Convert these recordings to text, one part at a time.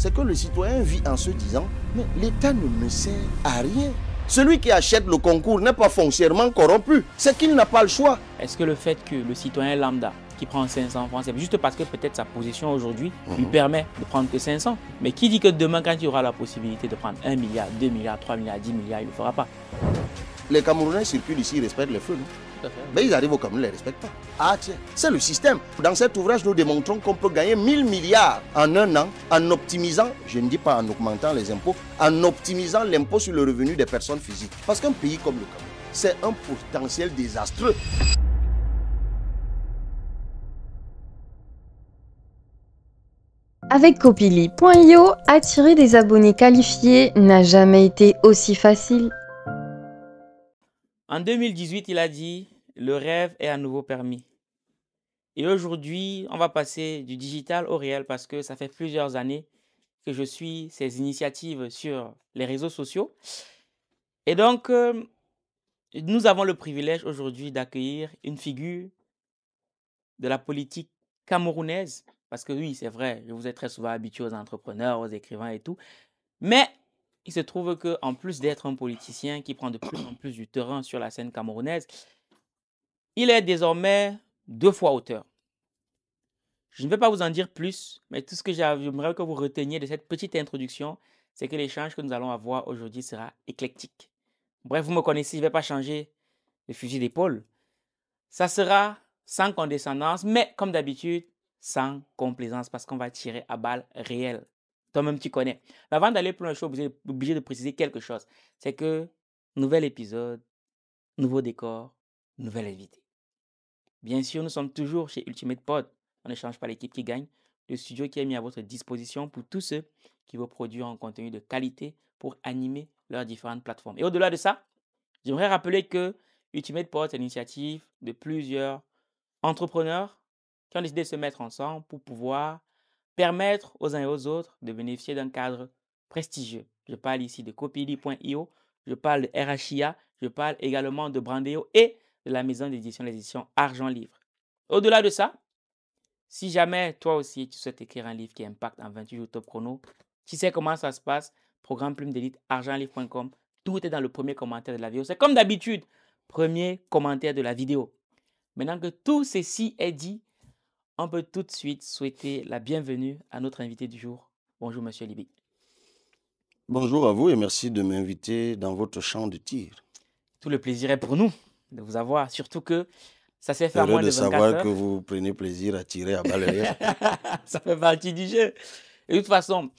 c'est que le citoyen vit en se disant, mais l'État ne me sert à rien. Celui qui achète le concours n'est pas foncièrement corrompu, c'est qu'il n'a pas le choix. Est-ce que le fait que le citoyen lambda qui prend 500 francs, c'est juste parce que peut-être sa position aujourd'hui lui mhm. permet de prendre que 500. Mais qui dit que demain, quand il aura la possibilité de prendre 1 milliard, 2 milliards, 3 milliards, 10 milliards, il ne le fera pas les Camerounais circulent ici, ils respectent les feux. Mais ils arrivent au Cameroun, ils ne les respectent pas. Ah tiens, c'est le système. Dans cet ouvrage, nous démontrons qu'on peut gagner 1000 milliards en un an en optimisant, je ne dis pas en augmentant les impôts, en optimisant l'impôt sur le revenu des personnes physiques. Parce qu'un pays comme le Cameroun, c'est un potentiel désastreux. Avec Copili.io, attirer des abonnés qualifiés n'a jamais été aussi facile. En 2018, il a dit Le rêve est à nouveau permis. Et aujourd'hui, on va passer du digital au réel parce que ça fait plusieurs années que je suis ces initiatives sur les réseaux sociaux. Et donc, euh, nous avons le privilège aujourd'hui d'accueillir une figure de la politique camerounaise. Parce que oui, c'est vrai, je vous ai très souvent habitué aux entrepreneurs, aux écrivains et tout. Mais il se trouve que en plus d'être un politicien qui prend de plus en plus du terrain sur la scène camerounaise, il est désormais deux fois auteur. Je ne vais pas vous en dire plus, mais tout ce que j'aimerais que vous reteniez de cette petite introduction, c'est que l'échange que nous allons avoir aujourd'hui sera éclectique. Bref, vous me connaissez, je ne vais pas changer le fusil d'épaule. Ça sera sans condescendance, mais comme d'habitude, sans complaisance, parce qu'on va tirer à balles réelles. Toi-même, tu connais. Mais avant d'aller plus loin, je suis obligé, obligé de préciser quelque chose. C'est que nouvel épisode, nouveau décor, nouvelle invité. Bien sûr, nous sommes toujours chez Ultimate Pod. On ne change pas l'équipe qui gagne. Le studio qui est mis à votre disposition pour tous ceux qui veulent produire un contenu de qualité pour animer leurs différentes plateformes. Et au-delà de ça, j'aimerais rappeler que Ultimate Pod est l'initiative de plusieurs entrepreneurs qui ont décidé de se mettre ensemble pour pouvoir permettre aux uns et aux autres de bénéficier d'un cadre prestigieux. Je parle ici de copili.io, je parle de RHIA, je parle également de Brandeo et de la maison d'édition, l'édition Argent Livre. Au-delà de ça, si jamais toi aussi tu souhaites écrire un livre qui impacte en 28 jours top chrono, tu sais comment ça se passe, programme plume d'élite, argentlivre.com, tout est dans le premier commentaire de la vidéo. C'est comme d'habitude, premier commentaire de la vidéo. Maintenant que tout ceci est dit, on peut tout de suite souhaiter la bienvenue à notre invité du jour. Bonjour, monsieur Libi. Bonjour à vous et merci de m'inviter dans votre champ de tir. Tout le plaisir est pour nous de vous avoir, surtout que ça s'est fait à moins de, de savoir que vous prenez plaisir à tirer à balles réelles. ça fait partie du jeu. de toute façon,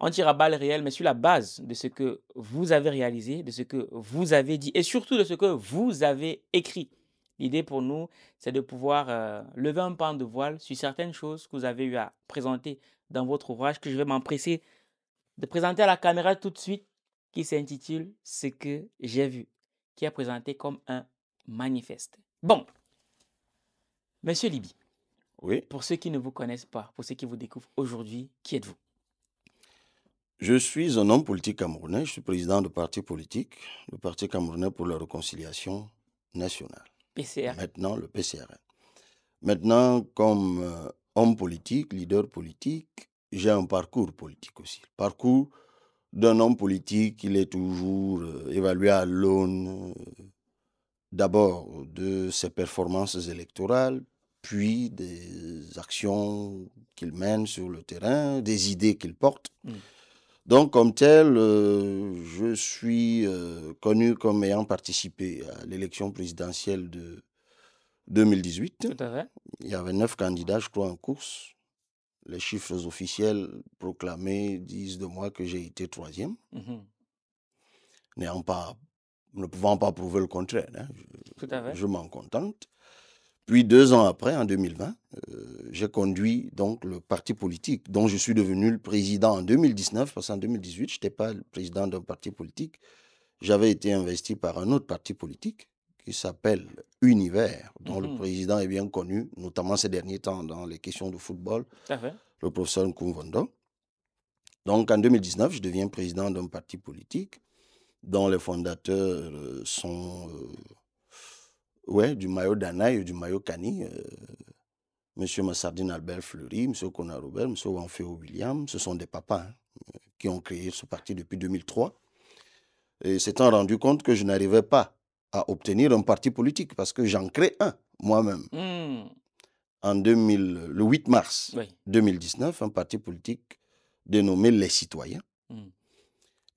on tire à balles réelles, mais sur la base de ce que vous avez réalisé, de ce que vous avez dit et surtout de ce que vous avez écrit. L'idée pour nous, c'est de pouvoir euh, lever un pan de voile sur certaines choses que vous avez eu à présenter dans votre ouvrage, que je vais m'empresser de présenter à la caméra tout de suite, qui s'intitule Ce que j'ai vu, qui est présenté comme un manifeste. Bon, Monsieur Liby, oui. pour ceux qui ne vous connaissent pas, pour ceux qui vous découvrent aujourd'hui, qui êtes-vous je suis un homme politique camerounais, je suis président de parti politique, le Parti camerounais pour la réconciliation nationale. PCR. Maintenant, le PCR. Maintenant, comme euh, homme politique, leader politique, j'ai un parcours politique aussi. Le parcours d'un homme politique, il est toujours euh, évalué à l'aune euh, d'abord de ses performances électorales, puis des actions qu'il mène sur le terrain, des idées qu'il porte. Mm. Donc, comme tel, euh, je suis euh, connu comme ayant participé à l'élection présidentielle de 2018. Il y avait neuf candidats, je crois, en course. Les chiffres officiels proclamés disent de moi que j'ai été troisième. Mmh N'ayant pas, ne pouvant pas prouver le contraire, hein, je m'en contente. Puis deux ans après, en 2020, euh, j'ai conduit donc le parti politique dont je suis devenu le président en 2019, parce qu'en 2018, je n'étais pas le président d'un parti politique. J'avais été investi par un autre parti politique qui s'appelle Univers, dont le mhm. président est bien connu, notamment ces derniers temps dans les questions de football, le professeur Nkumvondo. Donc en 2019, je deviens président d'un parti politique dont les fondateurs euh, sont... Euh, Ouais, du maillot d'Anaï ou du maillot Cani. Euh, Monsieur Massardine Albert Fleury, Monsieur Conor Robert, Monsieur Wanfeo William, ce sont des papas hein, euh, qui ont créé ce parti depuis 2003. Et s'étant rendu compte que je n'arrivais pas à obtenir un parti politique parce que j'en crée un moi-même. Hmm. En 2000, euh, le 8 mars 2019, un parti politique dénommé Les Citoyens. Hmm.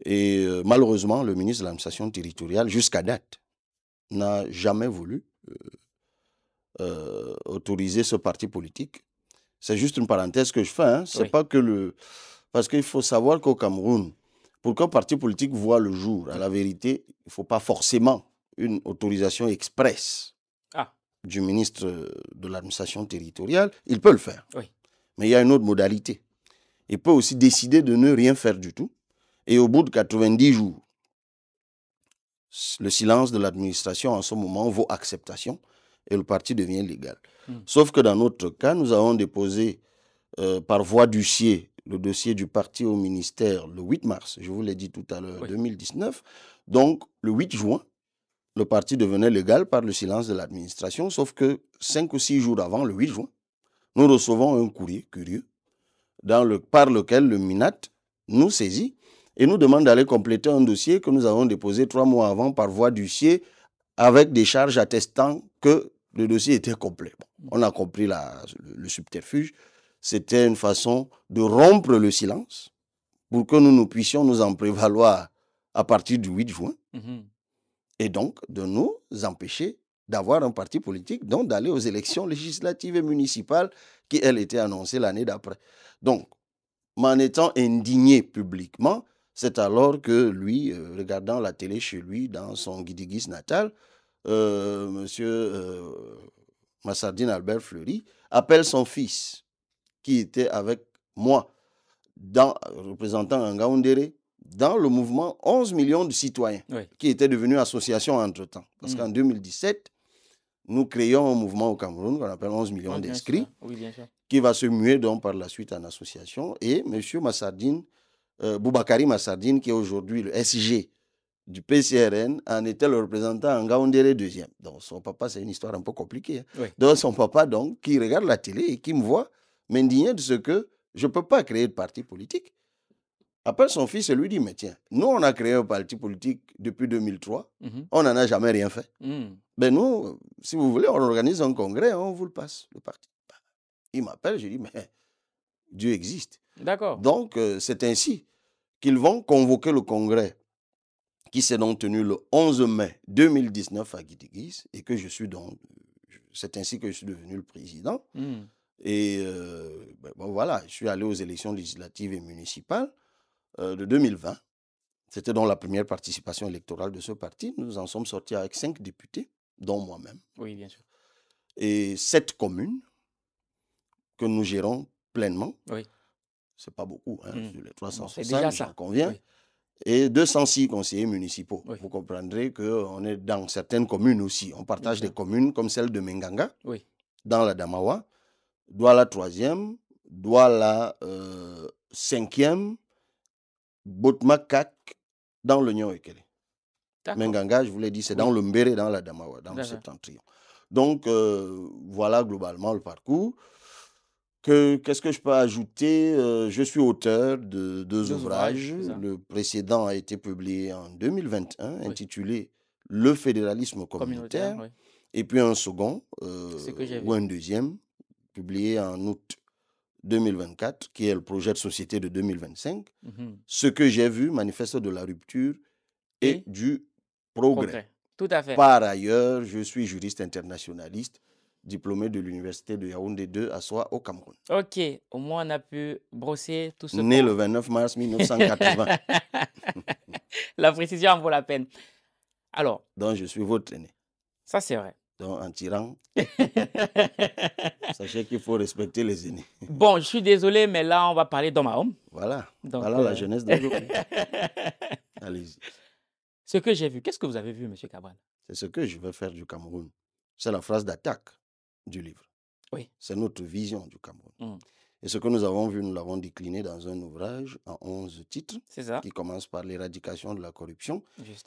Et malheureusement, le ministre de l'administration territoriale, jusqu'à date, n'a jamais voulu euh, euh, autoriser ce parti politique. C'est juste une parenthèse que je fais. Hein. C'est pas que le. Parce qu'il faut savoir qu'au Cameroun, pour qu'un parti politique voit le jour, à la vérité, il ne faut pas forcément une autorisation expresse ah. du ministre de l'administration territoriale. Il peut le faire. Mais il y a une autre modalité. Il peut aussi décider de ne rien faire du tout. Et au bout de 90 jours, le silence de l'administration en ce moment vaut acceptation et le parti devient légal. Hmm. Sauf que dans notre cas, nous avons déposé euh, par voie du d'huissier le dossier du parti au ministère le 8 mars, je vous l'ai dit tout à l'heure, 2019. Donc, le 8 juin, le parti devenait légal par le silence de l'administration, sauf que cinq ou six jours avant, le 8 juin, nous recevons un courrier curieux dans par lequel le MINAT nous saisit et nous demande d'aller compléter un dossier que nous avons déposé trois mois avant par voie d'huissier avec des charges attestant que le dossier était complet. on a compris le, subterfuge. C'était une façon de rompre le silence pour que nous, nous puissions nous en prévaloir à partir du 8 juin mhm. et donc de nous empêcher d'avoir un parti politique, donc d'aller aux élections législatives et municipales qui, elles, étaient annoncées l'année d'après. Donc, m'en étant indigné publiquement, c'est alors que lui, euh, regardant la télé chez lui, dans son guidiguis natal, M. Euh, monsieur euh, Massardine Albert Fleury appelle son fils, qui était avec moi, dans, représentant un Gaoundéré, dans le mouvement 11 millions de citoyens, qui était devenu association entre-temps. Parce hmm. qu'en 2017, nous créons un mouvement au Cameroun qu'on appelle 11 millions d'inscrits, qui va se muer donc par la suite en association. Et M. Massardine euh, Boubakari Massardine, qui est aujourd'hui le SG du PCRN, en était le représentant en Gaoundéré deuxième. Donc son papa, c'est une histoire un peu compliquée. Hein. Donc son papa, donc, qui regarde la télé et qui me voit m'indigner de ce que je ne peux pas créer de parti politique. Après, son fils lui dit, mais tiens, nous, on a créé un parti politique depuis 2003, mhm. on n'en a jamais rien fait. mais hmm. ben, nous, si vous voulez, on organise un congrès, on vous le passe, le parti. Bah, il m'appelle, je dis, mais Dieu existe. D'accord. Donc, euh, c'est ainsi qu'ils vont convoquer le congrès qui s'est donc tenu le 11 mai 2019 à Guidigis et que je suis donc. C'est ainsi que je suis devenu le président. Mmh. Et euh, ben, voilà, je suis allé aux élections législatives et municipales euh, de 2020. C'était donc la première participation électorale de ce parti. Nous en sommes sortis avec cinq députés, dont moi-même. Oui, bien sûr. Et sept communes que nous gérons pleinement. Oui c'est pas beaucoup, hein, hmm. sur les 360, et 206 conseillers municipaux. Vous comprendrez qu'on est dans certaines communes aussi. On partage des communes comme celle de Menganga, dans la Damawa, Douala 3e, Douala 5e, euh, Botmakak, dans nyon Ekele. Menganga, je vous l'ai dit, c'est dans le Mbéré, dans la Damawa, dans le septentrion. Donc, euh, voilà globalement le parcours. Qu'est-ce que je peux ajouter euh, Je suis auteur de deux, ouvrages. le précédent a été publié en 2021, intitulé Le fédéralisme communautaire. Et puis un second, euh, ou un deuxième, publié en août 2024, qui est le projet de société de 2025. Mmh Ce que j'ai vu, manifeste de la rupture et, du progrès. progrès. Tout à fait. Par ailleurs, je suis juriste internationaliste diplômé de l'université de Yaoundé 2 à soi au Cameroun. Ok, au moins on a pu brosser tout ce. Né le 29 mars 1980. la précision en vaut la peine. Alors. Donc je suis votre aîné. Ça c'est vrai. Donc en tirant, sachez qu'il faut respecter les aînés. Bon, je suis désolé, mais là on va parler dans ma Voilà. voilà la euh, jeunesse d'aujourd'hui. Allez-y. Ce que j'ai vu, qu'est-ce que vous avez vu, Monsieur Cabral C'est ce que je veux faire du Cameroun. C'est la phrase d'attaque du livre. Oui. C'est notre vision du Cameroun. Mmh. Et ce que nous avons vu, nous l'avons décliné dans un ouvrage en 11 titres, qui commence par l'éradication de la corruption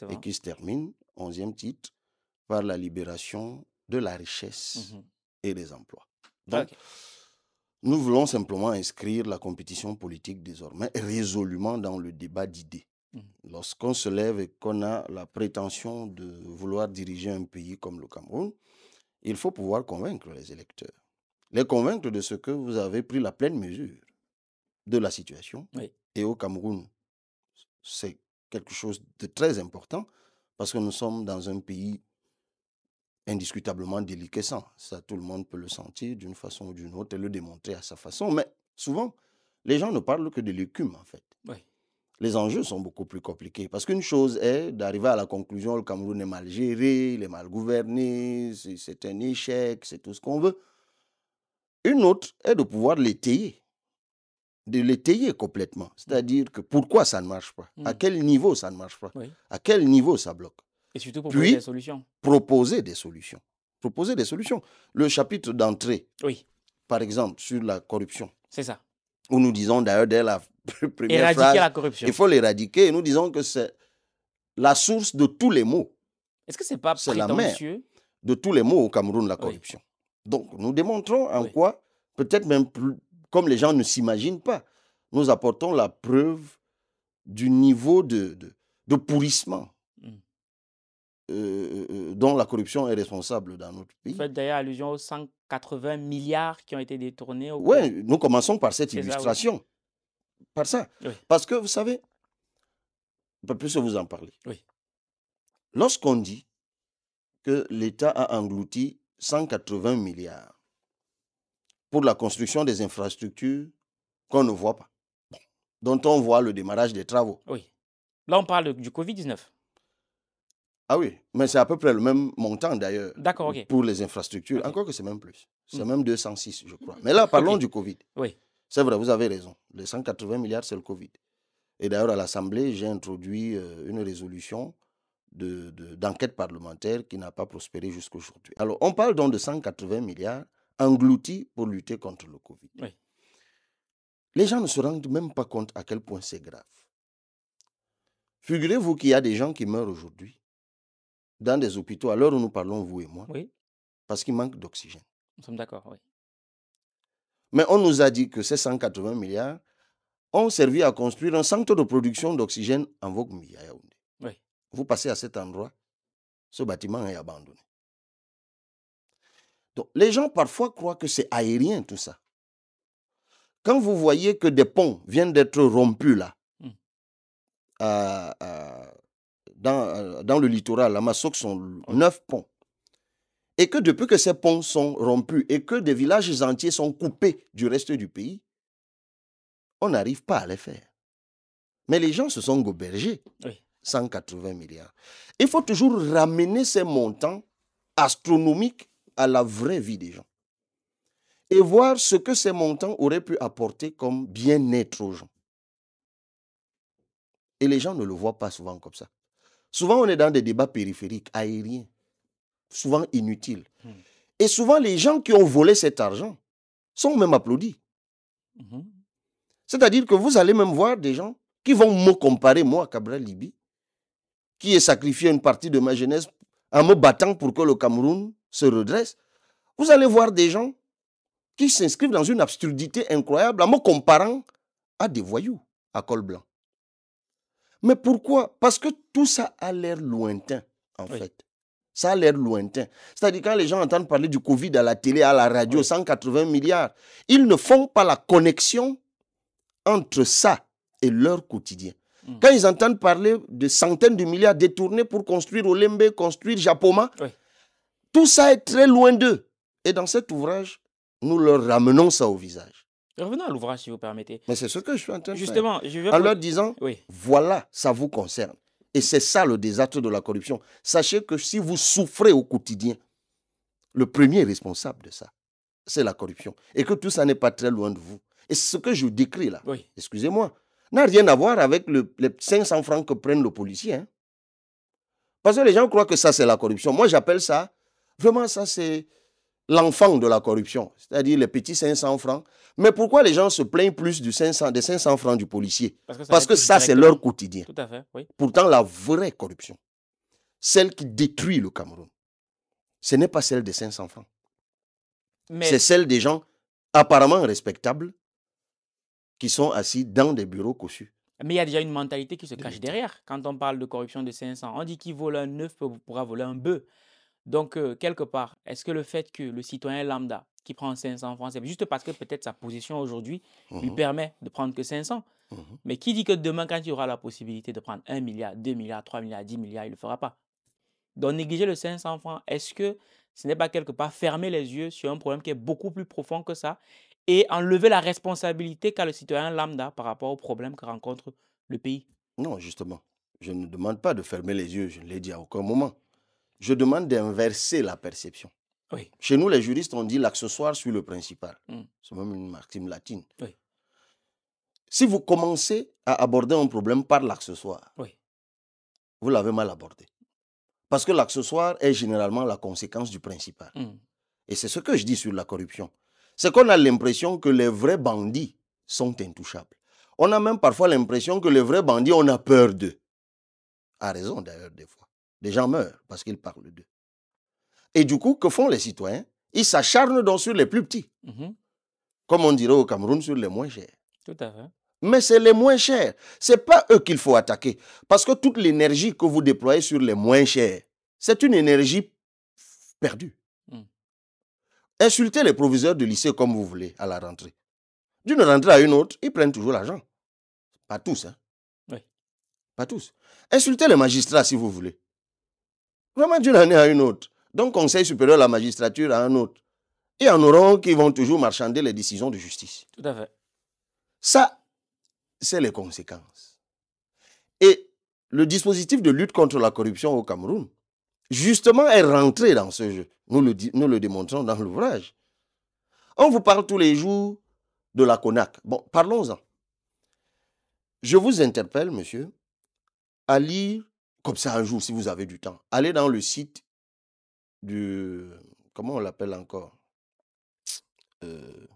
et qui se termine, 11e titre, par la libération de la richesse mmh et des emplois. Donc, nous voulons simplement inscrire la compétition politique désormais résolument dans le débat d'idées. Mmh. Lorsqu'on se lève et qu'on a la prétention de vouloir diriger un pays comme le Cameroun, il faut pouvoir convaincre les électeurs. Les convaincre de ce que vous avez pris la pleine mesure de la situation. Et au Cameroun, c'est quelque chose de très important parce que nous sommes dans un pays indiscutablement déliquescent. Ça, tout le monde peut le sentir d'une façon ou d'une autre et le démontrer à sa façon. Mais souvent, les gens ne parlent que de l'écume, en fait. Oui les enjeux sont beaucoup plus compliqués. Parce qu'une chose est d'arriver à la conclusion, le Cameroun est mal géré, il est mal gouverné, c'est un échec, c'est tout ce qu'on veut. Une autre est de pouvoir l'étayer, de l'étayer complètement. Mmh. C'est-à-dire que pourquoi ça ne marche pas, à mmh. quel niveau ça ne marche pas, à quel niveau ça bloque. Et surtout proposer des solutions. Proposer des solutions. Proposer des solutions. Le chapitre d'entrée, oui. par exemple, sur la corruption. C'est ça. Où nous disons d'ailleurs dès la éradiquer la corruption. Il faut l'éradiquer. nous disons que c'est la source de tous les maux. Est-ce que c'est pas prétentieux la de tous les maux au Cameroun, la corruption. Donc, nous démontrons en quoi, peut-être même plus, comme les gens ne s'imaginent pas, nous apportons la preuve du niveau de, de, pourrissement hum. euh, euh, euh, dont la corruption est responsable dans notre pays. Vous faites d'ailleurs allusion aux 180 milliards qui ont été détournés. Au oui, nous commençons par cette illustration ça. Parce que vous savez, plus vous en parler. Oui. Lorsqu'on dit que l'État a englouti 180 milliards pour la construction des infrastructures qu'on ne voit pas, dont on voit le démarrage des travaux. Oui. Là, on parle du Covid-19. Ah oui, mais c'est à peu près le même montant d'ailleurs. D'accord, Pour les infrastructures, encore que c'est même plus. C'est hmm. même 206, je crois. Mais là, parlons du Covid. Oui. C'est vrai, vous avez raison. Les 180 milliards, c'est le Covid. Et d'ailleurs, à l'Assemblée, j'ai introduit euh, une résolution d'enquête parlementaire qui n'a pas prospéré jusqu'à aujourd'hui. Alors, on parle donc de 180 milliards engloutis pour lutter contre le Covid. Les gens ne se rendent même pas compte à quel point c'est grave. Figurez-vous qu'il y a des gens qui meurent aujourd'hui dans des hôpitaux, à l'heure où nous parlons, vous et moi, parce qu'il manque d'oxygène. Nous sommes d'accord, oui. Mais on nous a dit que ces 180 milliards ont servi à construire un centre de production d'oxygène en vogue à Vous passez à cet endroit, ce bâtiment est abandonné. Donc, les gens parfois croient que c'est aérien tout ça. Quand vous voyez que des ponts viennent d'être rompus là, hmm. dans, euh, dans, le littoral, à Massouk, sont neuf ponts et que depuis que ces ponts sont rompus et que des villages entiers sont coupés du reste du pays, on n'arrive pas à les faire. Mais les gens se sont gobergés. 180 milliards. Il faut toujours ramener ces montants astronomiques à la vraie vie des gens. Et voir ce que ces montants auraient pu apporter comme bien-être aux gens. Et les gens ne le voient pas souvent comme ça. Souvent, on est dans des débats périphériques, aériens souvent inutile Et souvent, les gens qui ont volé cet argent sont même applaudis. Mhm. C'est-à-dire que vous allez même voir des gens qui vont me comparer, moi, à Cabral Libi, qui ai sacrifié une partie de ma jeunesse en me battant pour que le Cameroun se redresse. Vous allez voir des gens qui s'inscrivent dans une absurdité incroyable en me comparant à des voyous à col blanc. Mais pourquoi Parce que tout ça a l'air lointain, en fait. Ça a l'air lointain. C'est-à-dire quand les gens entendent parler du Covid à la télé, à la radio, 180 milliards, ils ne font pas la connexion entre ça et leur quotidien. Hmm. Quand ils entendent parler de centaines de milliards détournés pour construire Olembe, construire Japoma, tout ça est très loin d'eux. Et dans cet ouvrage, nous leur ramenons ça au visage. Revenons à l'ouvrage, si vous permettez. Mais c'est ce que je suis en train de Justement, Je veux... En leur disant, voilà, ça vous concerne. Et c'est ça le désastre de la corruption. Sachez que si vous souffrez au quotidien, le premier responsable de ça, c'est la corruption. Et que tout ça n'est pas très loin de vous. Et ce que je décris là, excusez-moi, n'a rien à voir avec le, les 500 francs que prennent le policier. Hein. Parce que les gens croient que ça, c'est la corruption. Moi, j'appelle ça, vraiment, ça, c'est l'enfant de la corruption, c'est-à-dire les petits 500 francs. Mais pourquoi les gens se plaignent plus du 500, des 500 francs du policier Parce que ça, c'est leur quotidien. Tout à fait, Pourtant, la vraie corruption, celle qui détruit le Cameroun, ce n'est pas celle des 500 francs. C'est celle des gens apparemment respectables qui sont assis dans des bureaux cossus. Mais il y a déjà une mentalité qui se cache derrière. Quand on parle de corruption de 500, on dit qu'il vole un œuf pourra voler un bœuf. Donc, euh, quelque part, est-ce que le fait que le citoyen lambda qui prend 500 francs, c'est juste parce que peut-être sa position aujourd'hui lui mmh permet de prendre que 500 mmh Mais qui dit que demain, quand il aura la possibilité de prendre 1 milliard, 2 milliards, 3 milliards, 10 milliards, il ne le fera pas Donc, négliger le 500 francs, est-ce que ce n'est pas quelque part fermer les yeux sur un problème qui est beaucoup plus profond que ça et enlever la responsabilité qu'a le citoyen lambda par rapport au problème que rencontre le pays Non, justement. Je ne demande pas de fermer les yeux, je ne l'ai dit à aucun moment je demande d'inverser la perception. Oui. Chez nous, les juristes, ont dit l'accessoire suit le principal. Hmm. C'est même une maxime latine. Si vous commencez à aborder un problème par l'accessoire, vous l'avez mal abordé. Parce que l'accessoire est généralement la conséquence du principal. Hmm. Et c'est ce que je dis sur la corruption. C'est qu'on a l'impression que les vrais bandits sont intouchables. On a même parfois l'impression que les vrais bandits, on a peur d'eux. À raison d'ailleurs, des fois. Les gens meurent parce qu'ils parlent d'eux. Et du coup, que font les citoyens Ils s'acharnent donc sur les plus petits. Mmh comme on dirait au Cameroun, sur les moins chers. Tout à fait. Mais c'est les moins chers. Ce n'est pas eux qu'il faut attaquer. Parce que toute l'énergie que vous déployez sur les moins chers, c'est une énergie perdue. Mmh. Insultez les proviseurs de lycée comme vous voulez à la rentrée. D'une rentrée à une autre, ils prennent toujours l'argent. Pas tous, hein. Oui. Pas tous. Insultez les magistrats si vous voulez. Vraiment d'une année à une autre. Donc, conseil supérieur à la magistrature à un autre. Et en auront qui vont toujours marchander les décisions de justice. Tout à fait. Ça, c'est les conséquences. Et le dispositif de lutte contre la corruption au Cameroun, justement, est rentré dans ce jeu. Nous le, nous le démontrons dans l'ouvrage. On vous parle tous les jours de la CONAC. Bon, parlons-en. Je vous interpelle, monsieur, à lire comme ça un jour, si vous avez du temps, allez dans le site du... Comment on l'appelle encore euh,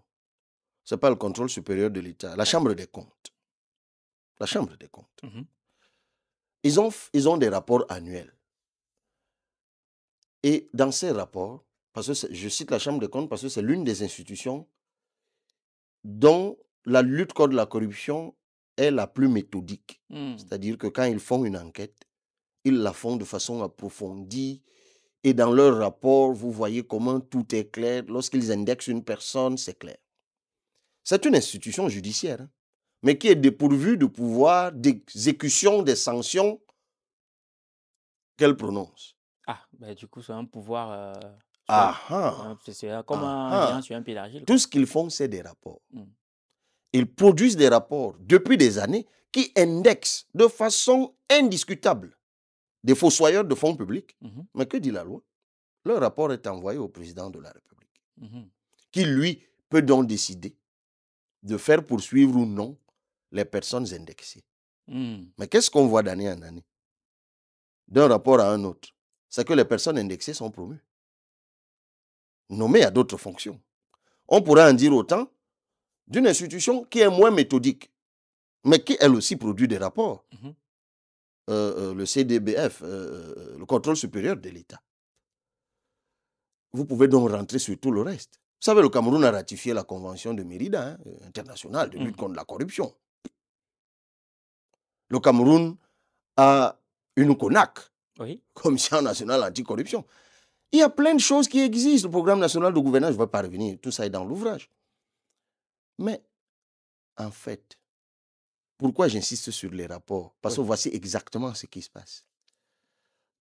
C'est pas le contrôle supérieur de l'État, la Chambre des comptes. La Chambre des comptes. Mmh ils, ont, ils ont des rapports annuels. Et dans ces rapports, parce que je cite la Chambre des comptes parce que c'est l'une des institutions dont la lutte contre la corruption est la plus méthodique. Mmh. C'est-à-dire que quand ils font une enquête, ils la font de façon approfondie. Et dans leur rapport, vous voyez comment tout est clair. Lorsqu'ils indexent une personne, c'est clair. C'est une institution judiciaire, hein, mais qui est dépourvue de pouvoir d'exécution des sanctions qu'elle prononce. Ah, ben du coup, c'est un pouvoir. Euh, ah, ah C'est comme ah, ah. un pied d'argile. Tout ce qu'ils font, c'est des rapports. Mmh. Ils produisent des rapports depuis des années qui indexent de façon indiscutable des fossoyeurs de fonds publics. Mmh mais que dit la loi Le rapport est envoyé au président de la République, mmh qui, lui, peut donc décider de faire poursuivre ou non les personnes indexées. Mmh. Mais qu'est-ce qu'on voit d'année en année D'un rapport à un autre, c'est que les personnes indexées sont promues, nommées à d'autres fonctions. On pourrait en dire autant d'une institution qui est moins méthodique, mais qui elle aussi produit des rapports. Euh, euh, le CDBF, euh, le contrôle supérieur de l'État. Vous pouvez donc rentrer sur tout le reste. Vous savez, le Cameroun a ratifié la Convention de Mérida hein, internationale de lutte mmh. contre la corruption. Le Cameroun a une CONAC, Commission nationale anticorruption. Il y a plein de choses qui existent. Le programme national de gouvernance, je ne vais pas revenir, tout ça est dans l'ouvrage. Mais en fait, pourquoi j'insiste sur les rapports Parce que voici exactement ce qui se passe.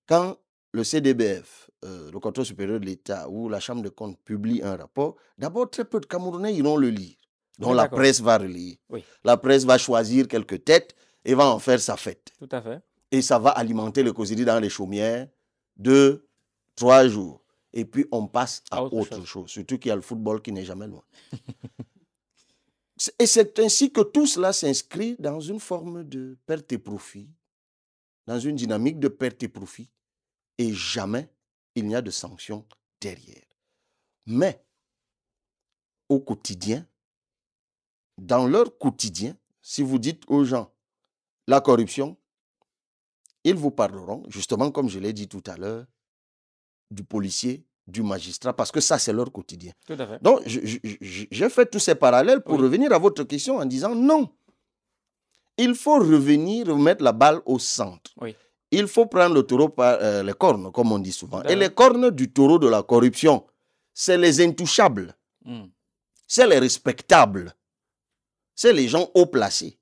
Quand le CDBF, euh, le contrôle supérieur de l'État ou la Chambre de compte publie un rapport, d'abord très peu de Camerounais iront le lire. Donc la presse va relire. La presse va choisir quelques têtes et va en faire sa fête. Tout à fait. Et ça va alimenter le causerie dans les chaumières deux, trois jours. Et puis on passe à, autre, chose. chose. Surtout qu'il y a le football qui n'est jamais loin. Et c'est ainsi que tout cela s'inscrit dans une forme de perte et profit, dans une dynamique de perte et profit, et jamais il n'y a de sanction derrière. Mais au quotidien, dans leur quotidien, si vous dites aux gens la corruption, ils vous parleront, justement comme je l'ai dit tout à l'heure, du policier du magistrat, parce que ça, c'est leur quotidien. Donc, je fais tous ces parallèles pour revenir à votre question en disant non. Il faut revenir, mettre la balle au centre. Il faut prendre le taureau par euh, les cornes, comme on dit souvent. Et les cornes du taureau de la corruption, c'est les intouchables. Hmm. C'est les respectables. C'est les gens haut placés.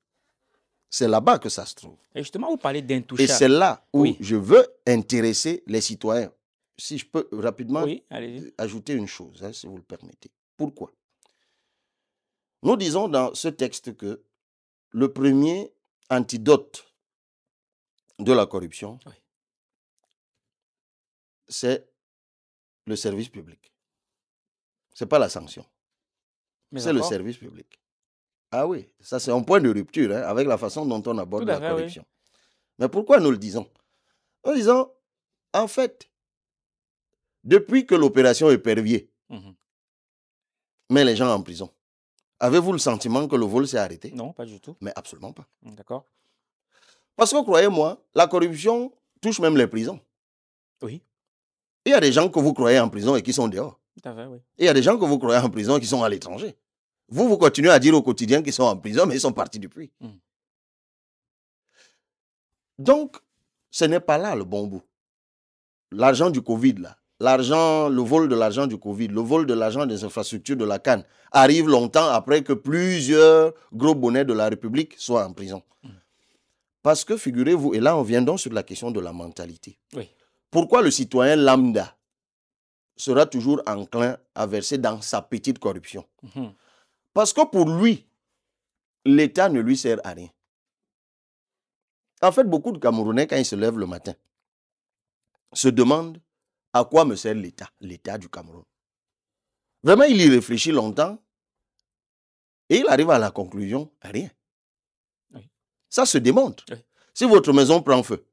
C'est là-bas que ça se trouve. Et justement, vous parlez d'intouchables. Et c'est là où je veux intéresser les citoyens si je peux rapidement ajouter une chose, hein, si vous le permettez. Pourquoi Nous disons dans ce texte que le premier antidote de la corruption, c'est le service public. Ce n'est pas la sanction. C'est le service public. Ah oui, ça c'est un point de rupture hein, avec la façon dont on aborde la corruption. Mais pourquoi nous le disons Nous disons, en fait, depuis que l'opération est perviée, met mmh les gens en prison, avez-vous le sentiment que le vol s'est arrêté Non, pas du tout. Mais absolument pas. Mmh, d'accord. Parce que croyez-moi, la corruption touche même les prisons. Oui. Il y a des gens que vous croyez en prison et qui sont dehors. Il y a des gens que vous croyez en prison et qui sont à l'étranger. Vous, vous continuez à dire au quotidien qu'ils sont en prison, mais ils sont partis depuis. Mmh. Donc, ce n'est pas là le bon bout. L'argent du Covid, là, l'argent, le vol de l'argent du Covid, le vol de l'argent des infrastructures de la Cannes arrive longtemps après que plusieurs gros bonnets de la République soient en prison. Mm. Parce que figurez-vous, et là on vient donc sur la question de la mentalité. Pourquoi le citoyen lambda sera toujours enclin à verser dans sa petite corruption mm-hmm. Parce que pour lui, l'État ne lui sert à rien. En fait, beaucoup de Camerounais, quand ils se lèvent le matin, se demandent à quoi me sert l'État L'État du Cameroun. Vraiment, il y réfléchit longtemps et il arrive à la conclusion, rien. Ça se démontre. Si votre maison prend feu,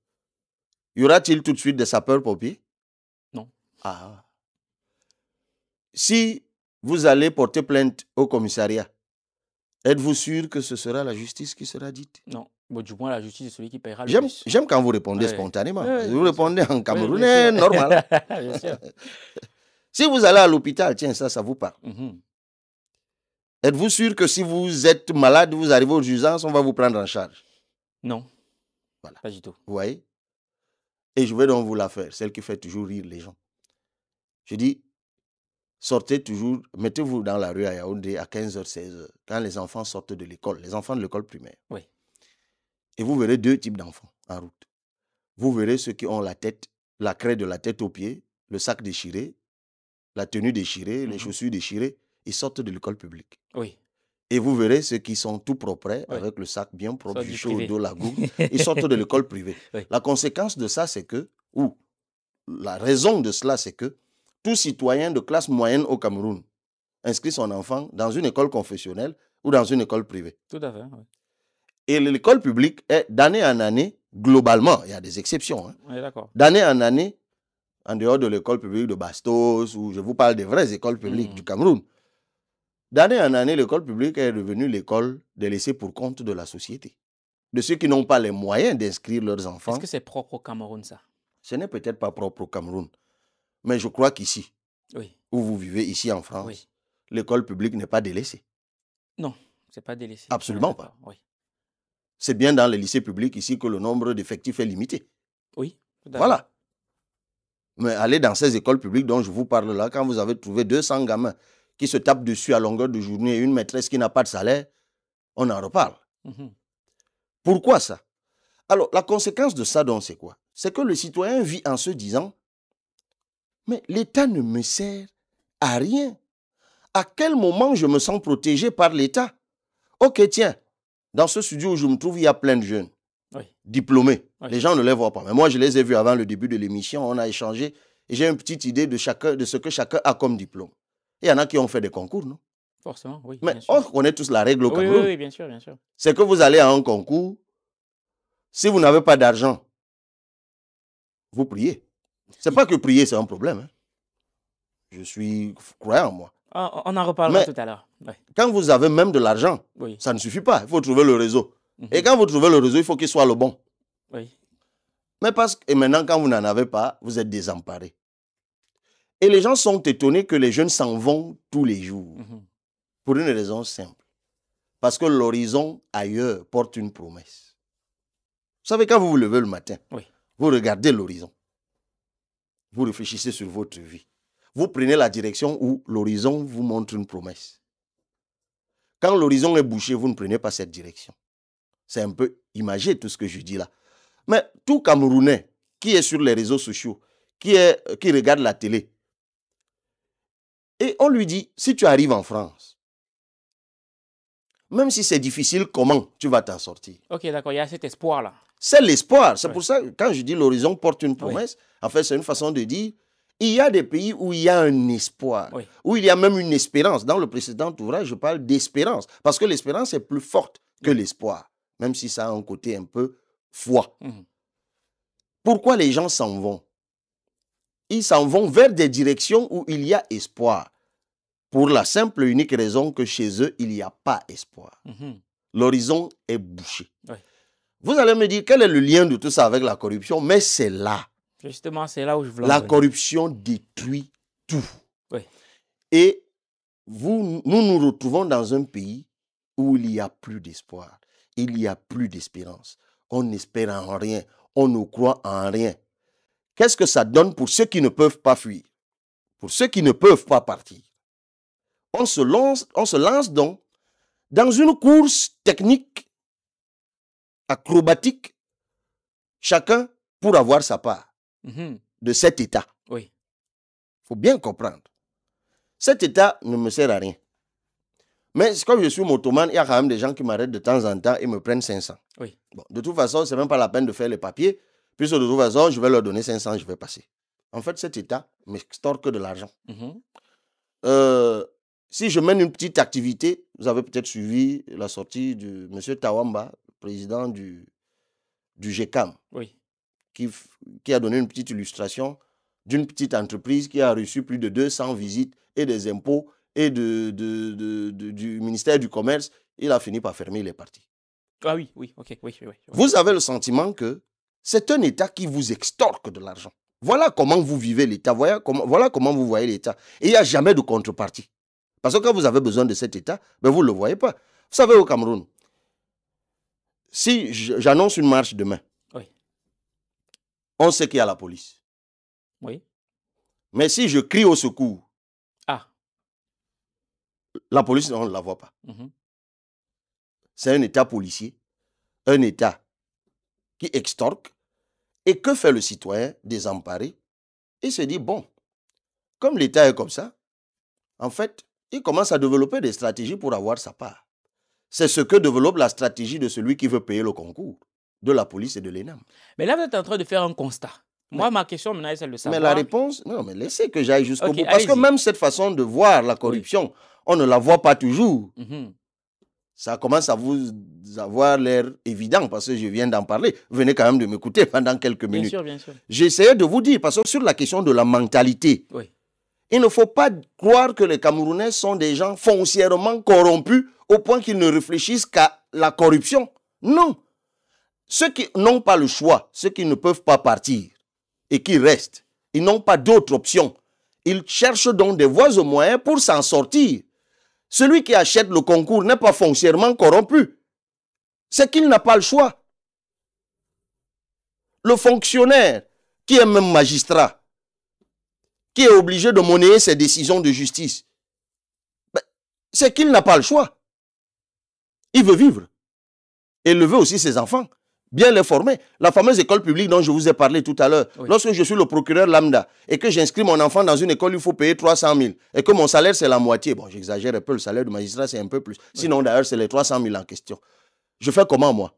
y aura-t-il tout de suite des sapeurs-pompiers Non. Ah. Si vous allez porter plainte au commissariat, êtes-vous sûr que ce sera la justice qui sera dite Non. Bon, du moins, la justice est celui qui paiera le j'aime, J'aime quand vous répondez spontanément. vous répondez en camerounais, normal. si vous allez à l'hôpital, tiens, ça, ça vous parle. Mm-hmm. Êtes-vous sûr que si vous êtes malade, vous arrivez aux urgences, on va vous prendre en charge Non. Voilà. Pas du tout. Vous voyez Et je vais donc vous la faire, celle qui fait toujours rire les gens. Je dis, sortez toujours, mettez-vous dans la rue à Yaoundé à 15h, 16h, quand les enfants sortent de l'école, les enfants de l'école primaire. Oui. Et vous verrez deux types d'enfants en route. Vous verrez ceux qui ont la tête, la craie de la tête aux pieds, le sac déchiré, la tenue déchirée, les mmh chaussures déchirées. Ils sortent de l'école publique. Oui. Et vous verrez ceux qui sont tout propres, avec le sac bien propre, du chaud au dos, la goutte, Ils sortent de l'école privée. La conséquence de ça, c'est que, ou la raison de cela, c'est que tout citoyen de classe moyenne au Cameroun inscrit son enfant dans une école confessionnelle ou dans une école privée. Tout à fait. Oui. Et l'école publique est d'année en année, globalement, il y a des exceptions, hein. d'année en année, en dehors de l'école publique de Bastos, où je vous parle des vraies écoles publiques mm. du Cameroun, d'année en année, l'école publique est devenue l'école délaissée pour compte de la société, de ceux qui n'ont pas les moyens d'inscrire leurs enfants. Est-ce que c'est propre au Cameroun, ça Ce n'est peut-être pas propre au Cameroun, mais je crois qu'ici, où vous vivez ici en France, l'école publique n'est pas délaissée. Non, c'est pas délaissé. Absolument pas. Oui. C'est bien dans les lycées publics ici que le nombre d'effectifs est limité. Oui. Voilà. Mais allez dans ces écoles publiques dont je vous parle là, quand vous avez trouvé 200 gamins qui se tapent dessus à longueur de journée et une maîtresse qui n'a pas de salaire, on en reparle. Mhm. Pourquoi ça Alors, la conséquence de ça, donc, c'est quoi C'est que le citoyen vit en se disant, mais l'État ne me sert à rien. À quel moment je me sens protégé par l'État Ok, tiens, dans ce studio où je me trouve, il y a plein de jeunes diplômés. Les gens ne les voient pas. Mais moi, je les ai vus avant le début de l'émission. On a échangé. Et j'ai une petite idée de, chacun, de ce que chacun a comme diplôme. Il y en a qui ont fait des concours, non Forcément, oui. on connaît tous la règle au Cameroun. Oui, oui, bien sûr, bien sûr. C'est que vous allez à un concours, si vous n'avez pas d'argent, vous priez. C'est pas que prier, c'est un problème. Hein. Je suis croyant, moi on en reparlera tout à l'heure. Quand vous avez même de l'argent, ça ne suffit pas. Il faut trouver le réseau. Mhm. Et quand vous trouvez le réseau, il faut qu'il soit le bon. Mais parce que et maintenant, quand vous n'en avez pas, vous êtes désemparé. Et les gens sont étonnés que les jeunes s'en vont tous les jours. Mhm. Pour une raison simple. Parce que l'horizon ailleurs porte une promesse. Vous savez, quand vous vous levez le matin, vous regardez l'horizon. Vous réfléchissez sur votre vie vous prenez la direction où l'horizon vous montre une promesse. Quand l'horizon est bouché, vous ne prenez pas cette direction. C'est un peu imagé tout ce que je dis là. Mais tout Camerounais qui est sur les réseaux sociaux, qui, est, euh, qui regarde la télé, et on lui dit, si tu arrives en France, même si c'est difficile, comment tu vas t'en sortir Ok, d'accord, il y a cet espoir-là. C'est l'espoir. C'est pour ça que quand je dis l'horizon porte une promesse, en fait, c'est une façon de dire, il y a des pays où il y a un espoir, où il y a même une espérance. Dans le précédent ouvrage, je parle d'espérance, parce que l'espérance est plus forte que l'espoir, même si ça a un côté un peu foi. Mhm. Pourquoi les gens s'en vont Ils s'en vont vers des directions où il y a espoir, pour la simple et unique raison que chez eux, il n'y a pas espoir. Mhm. L'horizon est bouché. Vous allez me dire, quel est le lien de tout ça avec la corruption Mais c'est là. Justement, c'est là où je voulais... La corruption détruit tout. Et vous, nous nous retrouvons dans un pays où il n'y a plus d'espoir, il n'y a plus d'espérance. On n'espère en rien, on ne croit en rien. Qu'est-ce que ça donne pour ceux qui ne peuvent pas fuir, pour ceux qui ne peuvent pas partir On se lance, on se lance donc dans une course technique, acrobatique, chacun pour avoir sa part. Mhm. de cet État. Oui. faut bien comprendre. Cet État ne me sert à rien. Mais comme je suis motoman, il y a quand même des gens qui m'arrêtent de temps en temps et me prennent 500. Oui. Bon, de toute façon, ce n'est même pas la peine de faire les papiers, puisque de toute façon, je vais leur donner 500, je vais passer. En fait, cet État m'extorque de l'argent. Mhm. Euh, si je mène une petite activité, vous avez peut-être suivi la sortie de M. Tawamba, président du, du GECAM. Oui qui, a donné une petite illustration d'une petite entreprise qui a reçu plus de 200 visites et des impôts et du ministère du Commerce. Il a fini par fermer les parties. Ah oui, oui, ok, Vous avez le sentiment que c'est un État qui vous extorque de l'argent. Voilà comment vous vivez l'État, voilà comment, vous voyez l'État. Et il n'y a jamais de contrepartie. Parce que quand vous avez besoin de cet État, mais ben vous ne le voyez pas. Vous savez, au Cameroun, si j'annonce une marche demain, on sait qu'il y a la police. Oui. Mais si je crie au secours, ah. la police, on ne la voit pas. Mhm. C'est un État policier, un État qui extorque. Et que fait le citoyen désemparé Il se dit, bon, comme l'État est comme ça, en fait, il commence à développer des stratégies pour avoir sa part. C'est ce que développe la stratégie de celui qui veut payer le concours de la police et de l'ENAM. Mais là, vous êtes en train de faire un constat. Moi, ma question maintenant, c'est de savoir. Mais la réponse, non, mais laissez que j'aille jusqu'au bout. Parce que même cette façon de voir la corruption, on ne la voit pas toujours. Mhm. Ça commence à vous avoir l'air évident parce que je viens d'en parler. Venez quand même de m'écouter pendant quelques minutes. Bien sûr, bien sûr. J'essayais de vous dire, parce que sur la question de la mentalité, il ne faut pas croire que les Camerounais sont des gens foncièrement corrompus au point qu'ils ne réfléchissent qu'à la corruption. Non, ceux qui n'ont pas le choix, ceux qui ne peuvent pas partir et qui restent, ils n'ont pas d'autre option. Ils cherchent donc des voies au moyens pour s'en sortir. Celui qui achète le concours n'est pas foncièrement corrompu. C'est qu'il n'a pas le choix. Le fonctionnaire, qui est même magistrat, qui est obligé de monnayer ses décisions de justice, ben, c'est qu'il n'a pas le choix. Il veut vivre. Et élever aussi ses enfants bien les former. La fameuse école publique dont je vous ai parlé tout à l'heure, lorsque je suis le procureur lambda et que j'inscris mon enfant dans une école, il faut payer 300 000 et que mon salaire, c'est la moitié. Bon, j'exagère un peu, le salaire du magistrat, c'est un peu plus. Sinon, d'ailleurs, c'est les 300 000 en question. Je fais comment, moi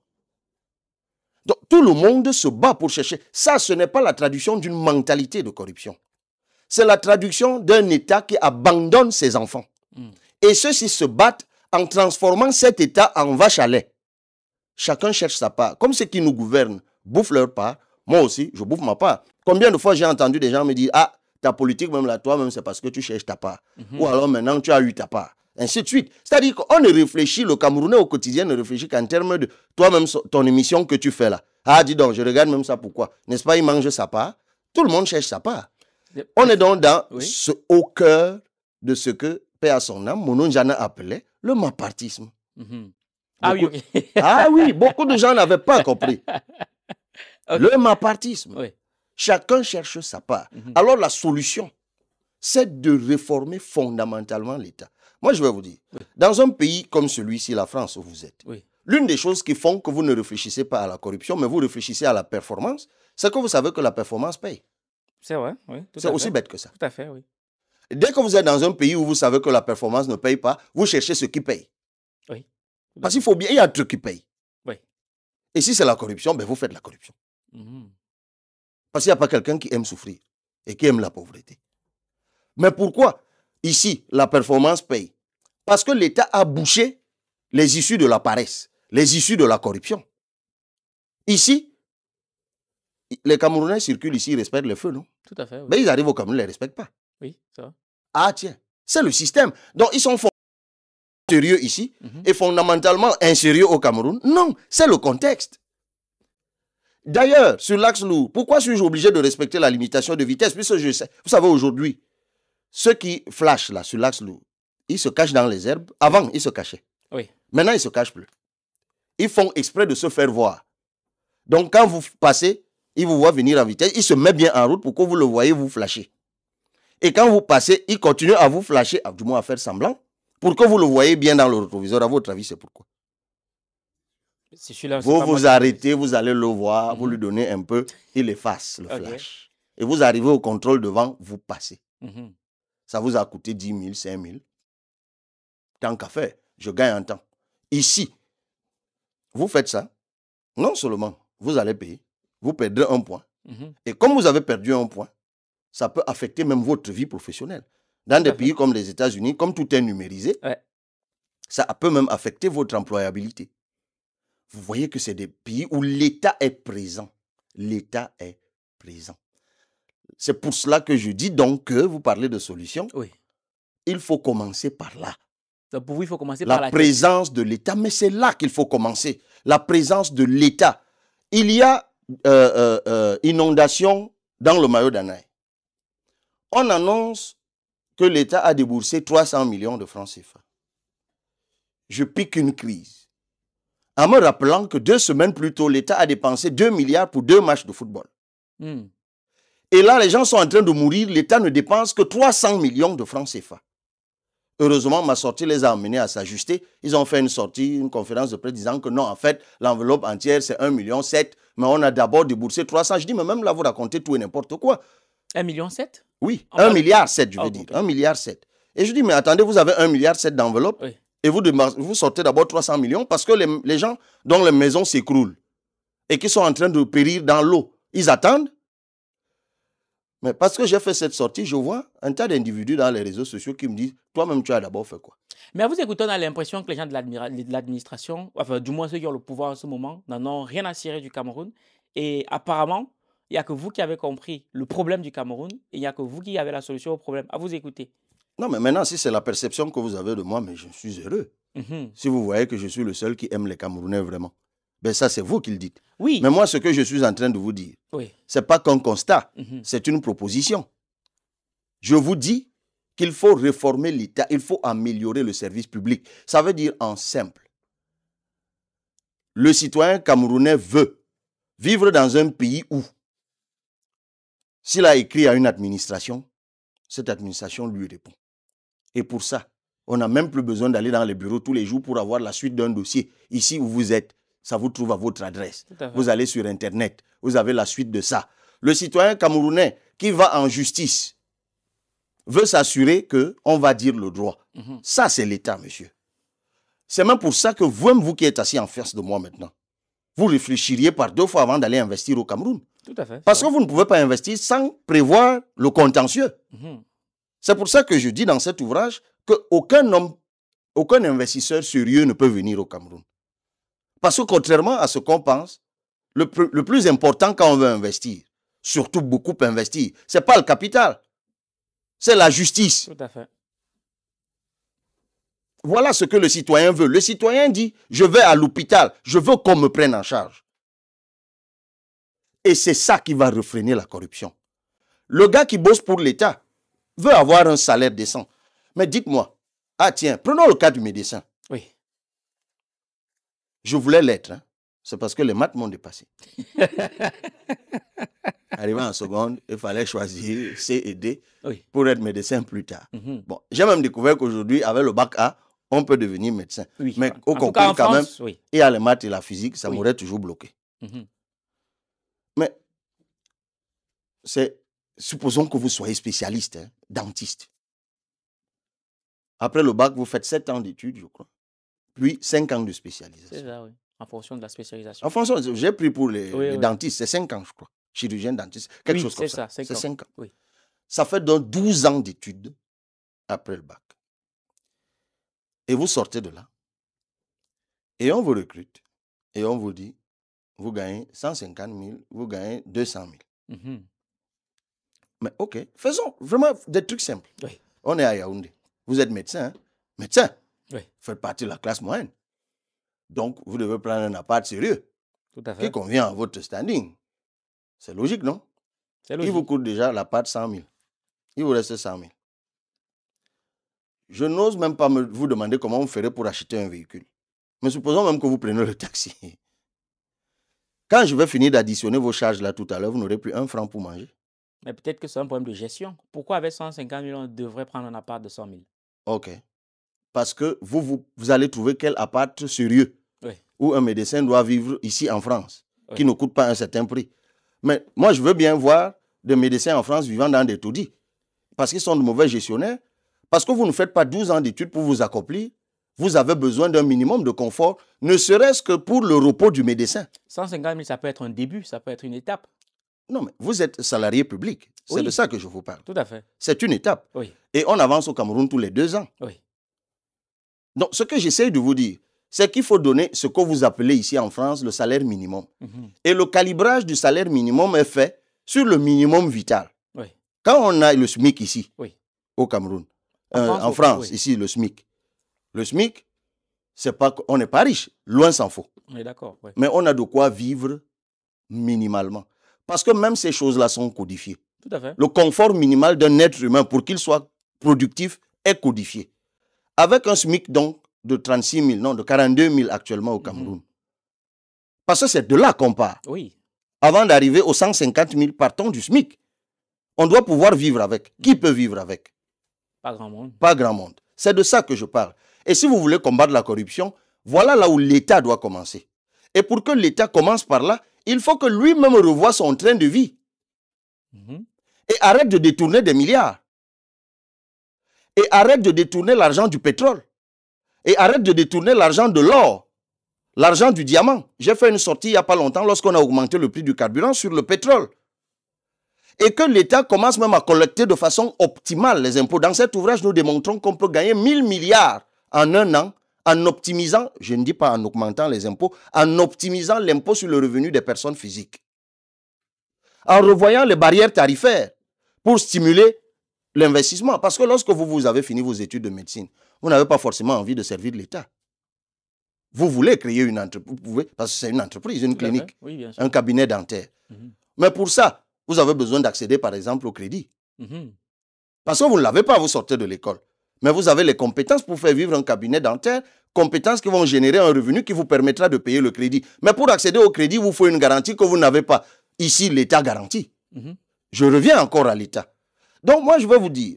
Donc, tout le monde se bat pour chercher. Ça, ce n'est pas la traduction d'une mentalité de corruption. C'est la traduction d'un État qui abandonne ses enfants. Hmm. Et ceux-ci se battent en transformant cet État en vache à lait. Chacun cherche sa part. Comme ceux qui nous gouvernent bouffent leur part, moi aussi, je bouffe ma part. Combien de fois j'ai entendu des gens me dire Ah, ta politique, même là, toi-même, c'est parce que tu cherches ta part. Mhm. Ou alors maintenant, tu as eu ta part. Ainsi de suite. C'est-à-dire qu'on ne réfléchit, le Camerounais au quotidien ne réfléchit qu'en termes de toi-même, ton émission que tu fais là. Ah, dis donc, je regarde même ça pourquoi. N'est-ce pas, il mange sa part. Tout le monde cherche sa part. On est donc dans ce, au cœur de ce que, paix à son âme, Mononjana appelait le mapartisme. Mhm. Ah oui, ah oui, beaucoup de gens n'avaient pas compris. Le mapartisme. Chacun cherche sa part. Mhm. Alors la solution, c'est de réformer fondamentalement l'État. Moi, je vais vous dire, dans un pays comme celui-ci, la France où vous êtes, l'une des choses qui font que vous ne réfléchissez pas à la corruption, mais vous réfléchissez à la performance, c'est que vous savez que la performance paye. C'est vrai, oui. C'est aussi bête que ça. Tout à fait, oui. Dès que vous êtes dans un pays où vous savez que la performance ne paye pas, vous cherchez ce qui paye. Oui. Parce qu'il faut bien, il y a un truc qui paye. Et si c'est la corruption, ben vous faites la corruption. Mhm. Parce qu'il n'y a pas quelqu'un qui aime souffrir et qui aime la pauvreté. Mais pourquoi ici la performance paye Parce que l'État a bouché les issues de la paresse, les issues de la corruption. Ici, les Camerounais circulent ici, ils respectent le feu, non Tout à fait. Mais ben, ils arrivent au Cameroun, ils ne les respectent pas. Oui, ça va. Ah tiens, c'est le système. Donc ils sont sérieux ici et fondamentalement insérieux au Cameroun. Non, c'est le contexte. D'ailleurs, sur l'axe lourd, pourquoi suis-je obligé de respecter la limitation de vitesse Puisque je sais, vous savez aujourd'hui, ceux qui flashent là sur l'axe lourd, ils se cachent dans les herbes. Avant, ils se cachaient. Oui. Maintenant, ils ne se cachent plus. Ils font exprès de se faire voir. Donc, quand vous passez, ils vous voient venir en vitesse. Ils se mettent bien en route pour que vous le voyez vous flasher. Et quand vous passez, ils continuent à vous flasher, ah, du moins à faire semblant pour que vous le voyez bien dans le rétroviseur. À votre avis, c'est pourquoi Vous vous arrêtez, vous allez le voir, vous mhm. lui donnez un peu, il efface le flash. Et vous arrivez au contrôle devant, vous passez. Mhm. Ça vous a coûté 10 000, 5 000. Tant qu'à faire, je gagne en temps. Ici, vous faites ça, non seulement vous allez payer, vous perdrez un point. Mhm. Et comme vous avez perdu un point, ça peut affecter même votre vie professionnelle. Dans des pays comme les États-Unis, comme tout est numérisé, ça peut même affecter votre employabilité. Vous voyez que c'est des pays où l'État est présent. L'État est présent. C'est pour cela que je dis donc que vous parlez de solutions. Oui. Il faut commencer par là. pour vous, il faut commencer la par la présence de l'État. Mais c'est là qu'il faut commencer. La présence de l'État. Il y a euh, euh, euh, inondation dans le maillot d'Anaï. On annonce que l'État a déboursé 300 millions de francs CFA. Je pique une crise en me rappelant que deux semaines plus tôt, l'État a dépensé 2 milliards pour deux matchs de football. Hmm. Et là, les gens sont en train de mourir. L'État ne dépense que 300 millions de francs CFA. Heureusement, ma sortie les a amenés à s'ajuster. Ils ont fait une sortie, une conférence de presse disant que non, en fait, l'enveloppe entière, c'est 1,7 million, mais on a d'abord déboursé 300. Je dis, mais même là, vous racontez tout et n'importe quoi. 1,7 million Oui, 1,7 ah milliard je veux ah dire. 1,7 milliard Et je dis, mais attendez, vous avez 1,7 milliard d'enveloppes d'enveloppe et vous, vous sortez d'abord 300 millions parce que les, gens dont les maisons s'écroulent et qui sont en train de périr dans l'eau, ils attendent. Mais parce que j'ai fait cette sortie, je vois un tas d'individus dans les réseaux sociaux qui me disent, toi-même, tu as d'abord fait quoi mais à vous écouter, on a l'impression que les gens de l'administration, enfin, du moins ceux qui ont le pouvoir en ce moment, n'en ont rien à cirer du Cameroun. Et apparemment, il n'y a que vous qui avez compris le problème du Cameroun et il n'y a que vous qui avez la solution au problème. À vous écouter. Non, mais maintenant, si c'est la perception que vous avez de moi, mais je suis heureux. Mhm. Si vous voyez que je suis le seul qui aime les Camerounais vraiment, ben ça, c'est vous qui le dites. Mais moi, ce que je suis en train de vous dire, ce n'est pas qu'un constat, mhm. c'est une proposition. Je vous dis qu'il faut réformer l'État, il faut améliorer le service public. Ça veut dire en simple. Le citoyen camerounais veut vivre dans un pays où s'il a écrit à une administration, cette administration lui répond. Et pour ça, on n'a même plus besoin d'aller dans les bureaux tous les jours pour avoir la suite d'un dossier. Ici où vous êtes, ça vous trouve à votre adresse. vous allez sur Internet, vous avez la suite de ça. Le citoyen camerounais qui va en justice veut s'assurer qu'on va dire le droit. Mhm. Ça, c'est l'État, monsieur. C'est même pour ça que vous-même, vous qui êtes assis en face de moi maintenant, vous réfléchiriez par deux fois avant d'aller investir au Cameroun à fait. Parce que vous ne pouvez pas investir sans prévoir le contentieux. Mhm. C'est pour ça que je dis dans cet ouvrage qu'aucun homme, aucun investisseur sérieux ne peut venir au Cameroun. Parce que contrairement à ce qu'on pense, le, plus important quand on veut investir, surtout beaucoup investir, ce n'est pas le capital, c'est la justice. Tout à fait. Voilà ce que le citoyen veut. Le citoyen dit, je vais à l'hôpital, je veux qu'on me prenne en charge. Et c'est ça qui va refréner la corruption. Le gars qui bosse pour l'État veut avoir un salaire décent. Mais dites-moi, ah tiens, prenons le cas du médecin. Oui. Je voulais l'être. Hein. C'est parce que les maths m'ont dépassé. Arrivé en seconde, il fallait choisir C et D pour être médecin plus tard. Mm-hmm. Bon, j'ai même découvert qu'aujourd'hui, avec le bac A, on peut devenir médecin. Mais au en quand même, il y a les maths et la physique, ça m'aurait toujours bloqué. Mm-hmm. c'est, supposons que vous soyez spécialiste, hein, dentiste. Après le bac, vous faites 7 ans d'études, je crois. Puis 5 ans de spécialisation. C'est ça, oui. En fonction de la spécialisation. En fonction, j'ai pris pour les, dentistes, c'est 5 ans, je crois. Chirurgien, dentiste, quelque chose comme ça. ça c'est 5 ans. Oui. Ça fait donc 12 ans d'études après le bac. Et vous sortez de là. Et on vous recrute. Et on vous dit, vous gagnez 150 000, vous gagnez 200 000. Mm -hmm. Mais ok, faisons vraiment des trucs simples. On est à Yaoundé. Vous êtes médecin. Hein? Médecin. Oui. Faites partie de la classe moyenne. Donc, vous devez prendre un appart sérieux. Tout à fait. Qui convient à votre standing. C'est logique, non C'est Il vous coûte déjà l'appart 100 000. Il vous reste 100 000. Je n'ose même pas vous demander comment vous ferez pour acheter un véhicule. Mais supposons même que vous preniez le taxi. Quand je vais finir d'additionner vos charges là tout à l'heure, vous n'aurez plus un franc pour manger. Mais peut-être que c'est un problème de gestion. Pourquoi avec 150 000, on devrait prendre un appart de 100 000 OK. Parce que vous, vous, allez trouver quel appart sérieux où un médecin doit vivre ici en France, qui ne coûte pas un certain prix. Mais moi, je veux bien voir des médecins en France vivant dans des taudis, parce qu'ils sont de mauvais gestionnaires, parce que vous ne faites pas 12 ans d'études pour vous accomplir. Vous avez besoin d'un minimum de confort, ne serait-ce que pour le repos du médecin. 150 000, ça peut être un début, ça peut être une étape. Non, mais vous êtes salarié public. C'est de ça que je vous parle. Tout à fait. C'est une étape. Oui. Et on avance au Cameroun tous les deux ans. Oui. Donc, ce que j'essaie de vous dire, c'est qu'il faut donner ce que vous appelez ici en France le salaire minimum. Mhm. Et le calibrage du salaire minimum est fait sur le minimum vital. Oui. Quand on a le SMIC ici, oui. au Cameroun, en euh, France, ici, le SMIC, le SMIC, c'est pas, on n'est pas riche, loin s'en faut. d'accord. Mais on a de quoi vivre minimalement. Parce que même ces choses-là sont codifiées. Tout à fait. Le confort minimal d'un être humain pour qu'il soit productif est codifié. Avec un SMIC, donc, de 36 000, non, de 42 000 actuellement au Cameroun. Mhm. Parce que c'est de là qu'on part. Oui. Avant d'arriver aux 150 000, partons du SMIC. On doit pouvoir vivre avec. Qui peut vivre avec Pas grand monde. Pas grand monde. C'est de ça que je parle. Et si vous voulez combattre la corruption, voilà là où l'État doit commencer. Et pour que l'État commence par là, il faut que lui-même revoie son train de vie mhm. et arrête de détourner des milliards et arrête de détourner l'argent du pétrole et arrête de détourner l'argent de l'or, l'argent du diamant. J'ai fait une sortie il n'y a pas longtemps lorsqu'on a augmenté le prix du carburant sur le pétrole. Et que l'État commence même à collecter de façon optimale les impôts. Dans cet ouvrage, nous démontrons qu'on peut gagner 1000 milliards en un an en optimisant, je ne dis pas en augmentant les impôts, en optimisant l'impôt sur le revenu des personnes physiques. En revoyant les barrières tarifaires pour stimuler l'investissement. Parce que lorsque vous, vous avez fini vos études de médecine, vous n'avez pas forcément envie de servir l'État. Vous voulez créer une entreprise, vous pouvez, parce que c'est une entreprise, une clinique, un cabinet dentaire. Mhm. Mais pour ça, vous avez besoin d'accéder, par exemple, au crédit. Mhm. Parce que vous ne l'avez pas, vous sortez de l'école. Mais vous avez les compétences pour faire vivre un cabinet dentaire, compétences qui vont générer un revenu qui vous permettra de payer le crédit. Mais pour accéder au crédit, vous faut une garantie que vous n'avez pas. Ici, l'État garantit. Mhm. Je reviens encore à l'État. Donc moi, je vais vous dire,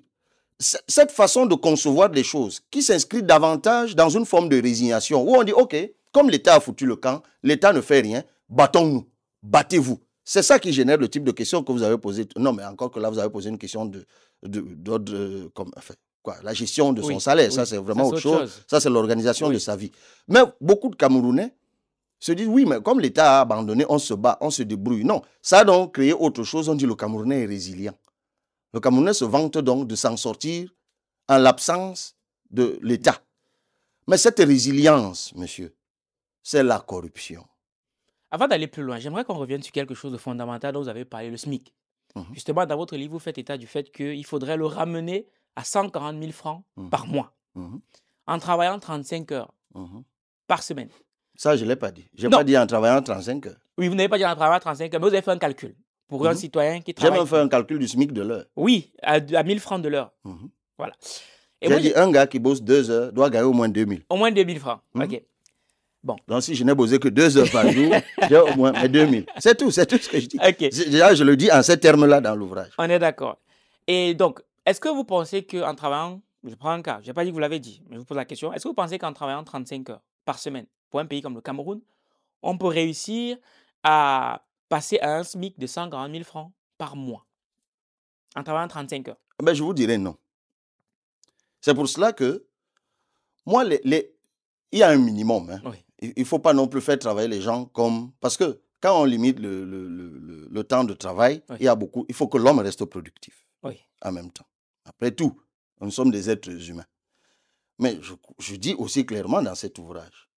cette façon de concevoir les choses qui s'inscrit davantage dans une forme de résignation où on dit, OK, comme l'État a foutu le camp, l'État ne fait rien, battons-nous, battez-vous. C'est ça qui génère le type de questions que vous avez posé. Non, mais encore que là, vous avez posé une question de, de, euh, comme, enfin, la gestion de son salaire, ça c'est vraiment autre chose. Ça c'est l'organisation de sa vie. Mais beaucoup de Camerounais se disent oui, mais comme l'État a abandonné, on se bat, on se débrouille. Non, ça a donc créé autre chose. On dit le Camerounais est résilient. Le Camerounais se vante donc de s'en sortir en l'absence de l'État. Mais cette résilience, monsieur, c'est la corruption. Avant d'aller plus loin, j'aimerais qu'on revienne sur quelque chose de fondamental dont vous avez parlé, le SMIC. Mhm. Justement, dans votre livre, vous faites état du fait qu'il faudrait le ramener à 140 000 francs mmh. par mois mmh. en travaillant 35 heures mmh. par semaine. Ça, je ne l'ai pas dit. Je n'ai pas dit en travaillant 35 heures. Oui, vous n'avez pas dit en travaillant 35 heures, mais vous avez fait un calcul pour un citoyen qui travaille. J'ai même fait un calcul du SMIC de l'heure. Oui, à, 1000 francs de l'heure. Voilà. J'ai dit, un gars qui bosse deux heures doit gagner au moins 2000. Au moins 2000 francs. OK. Bon. Donc, si je n'ai bossé que deux heures par jour, j'ai au moins 2 2000. C'est tout, c'est tout ce que je dis. Ok. Déjà je le dis en ces termes-là dans l'ouvrage. On est d'accord. Et donc, est-ce que vous pensez qu'en travaillant, je prends un cas, je n'ai pas dit que vous l'avez dit, mais je vous pose la question, est-ce que vous pensez qu'en travaillant 35 heures par semaine pour un pays comme le Cameroun, on peut réussir à passer à un SMIC de 140 000 francs par mois en travaillant 35 heures ah ben, Je vous dirais non. C'est pour cela que, moi, les, il y a un minimum. Hein. Il ne faut pas non plus faire travailler les gens comme... Parce que quand on limite le, le, temps de travail, il, y a beaucoup... il faut que l'homme reste productif en même temps. Après tout, nous sommes des êtres humains. Mais je, dis aussi clairement dans cet ouvrage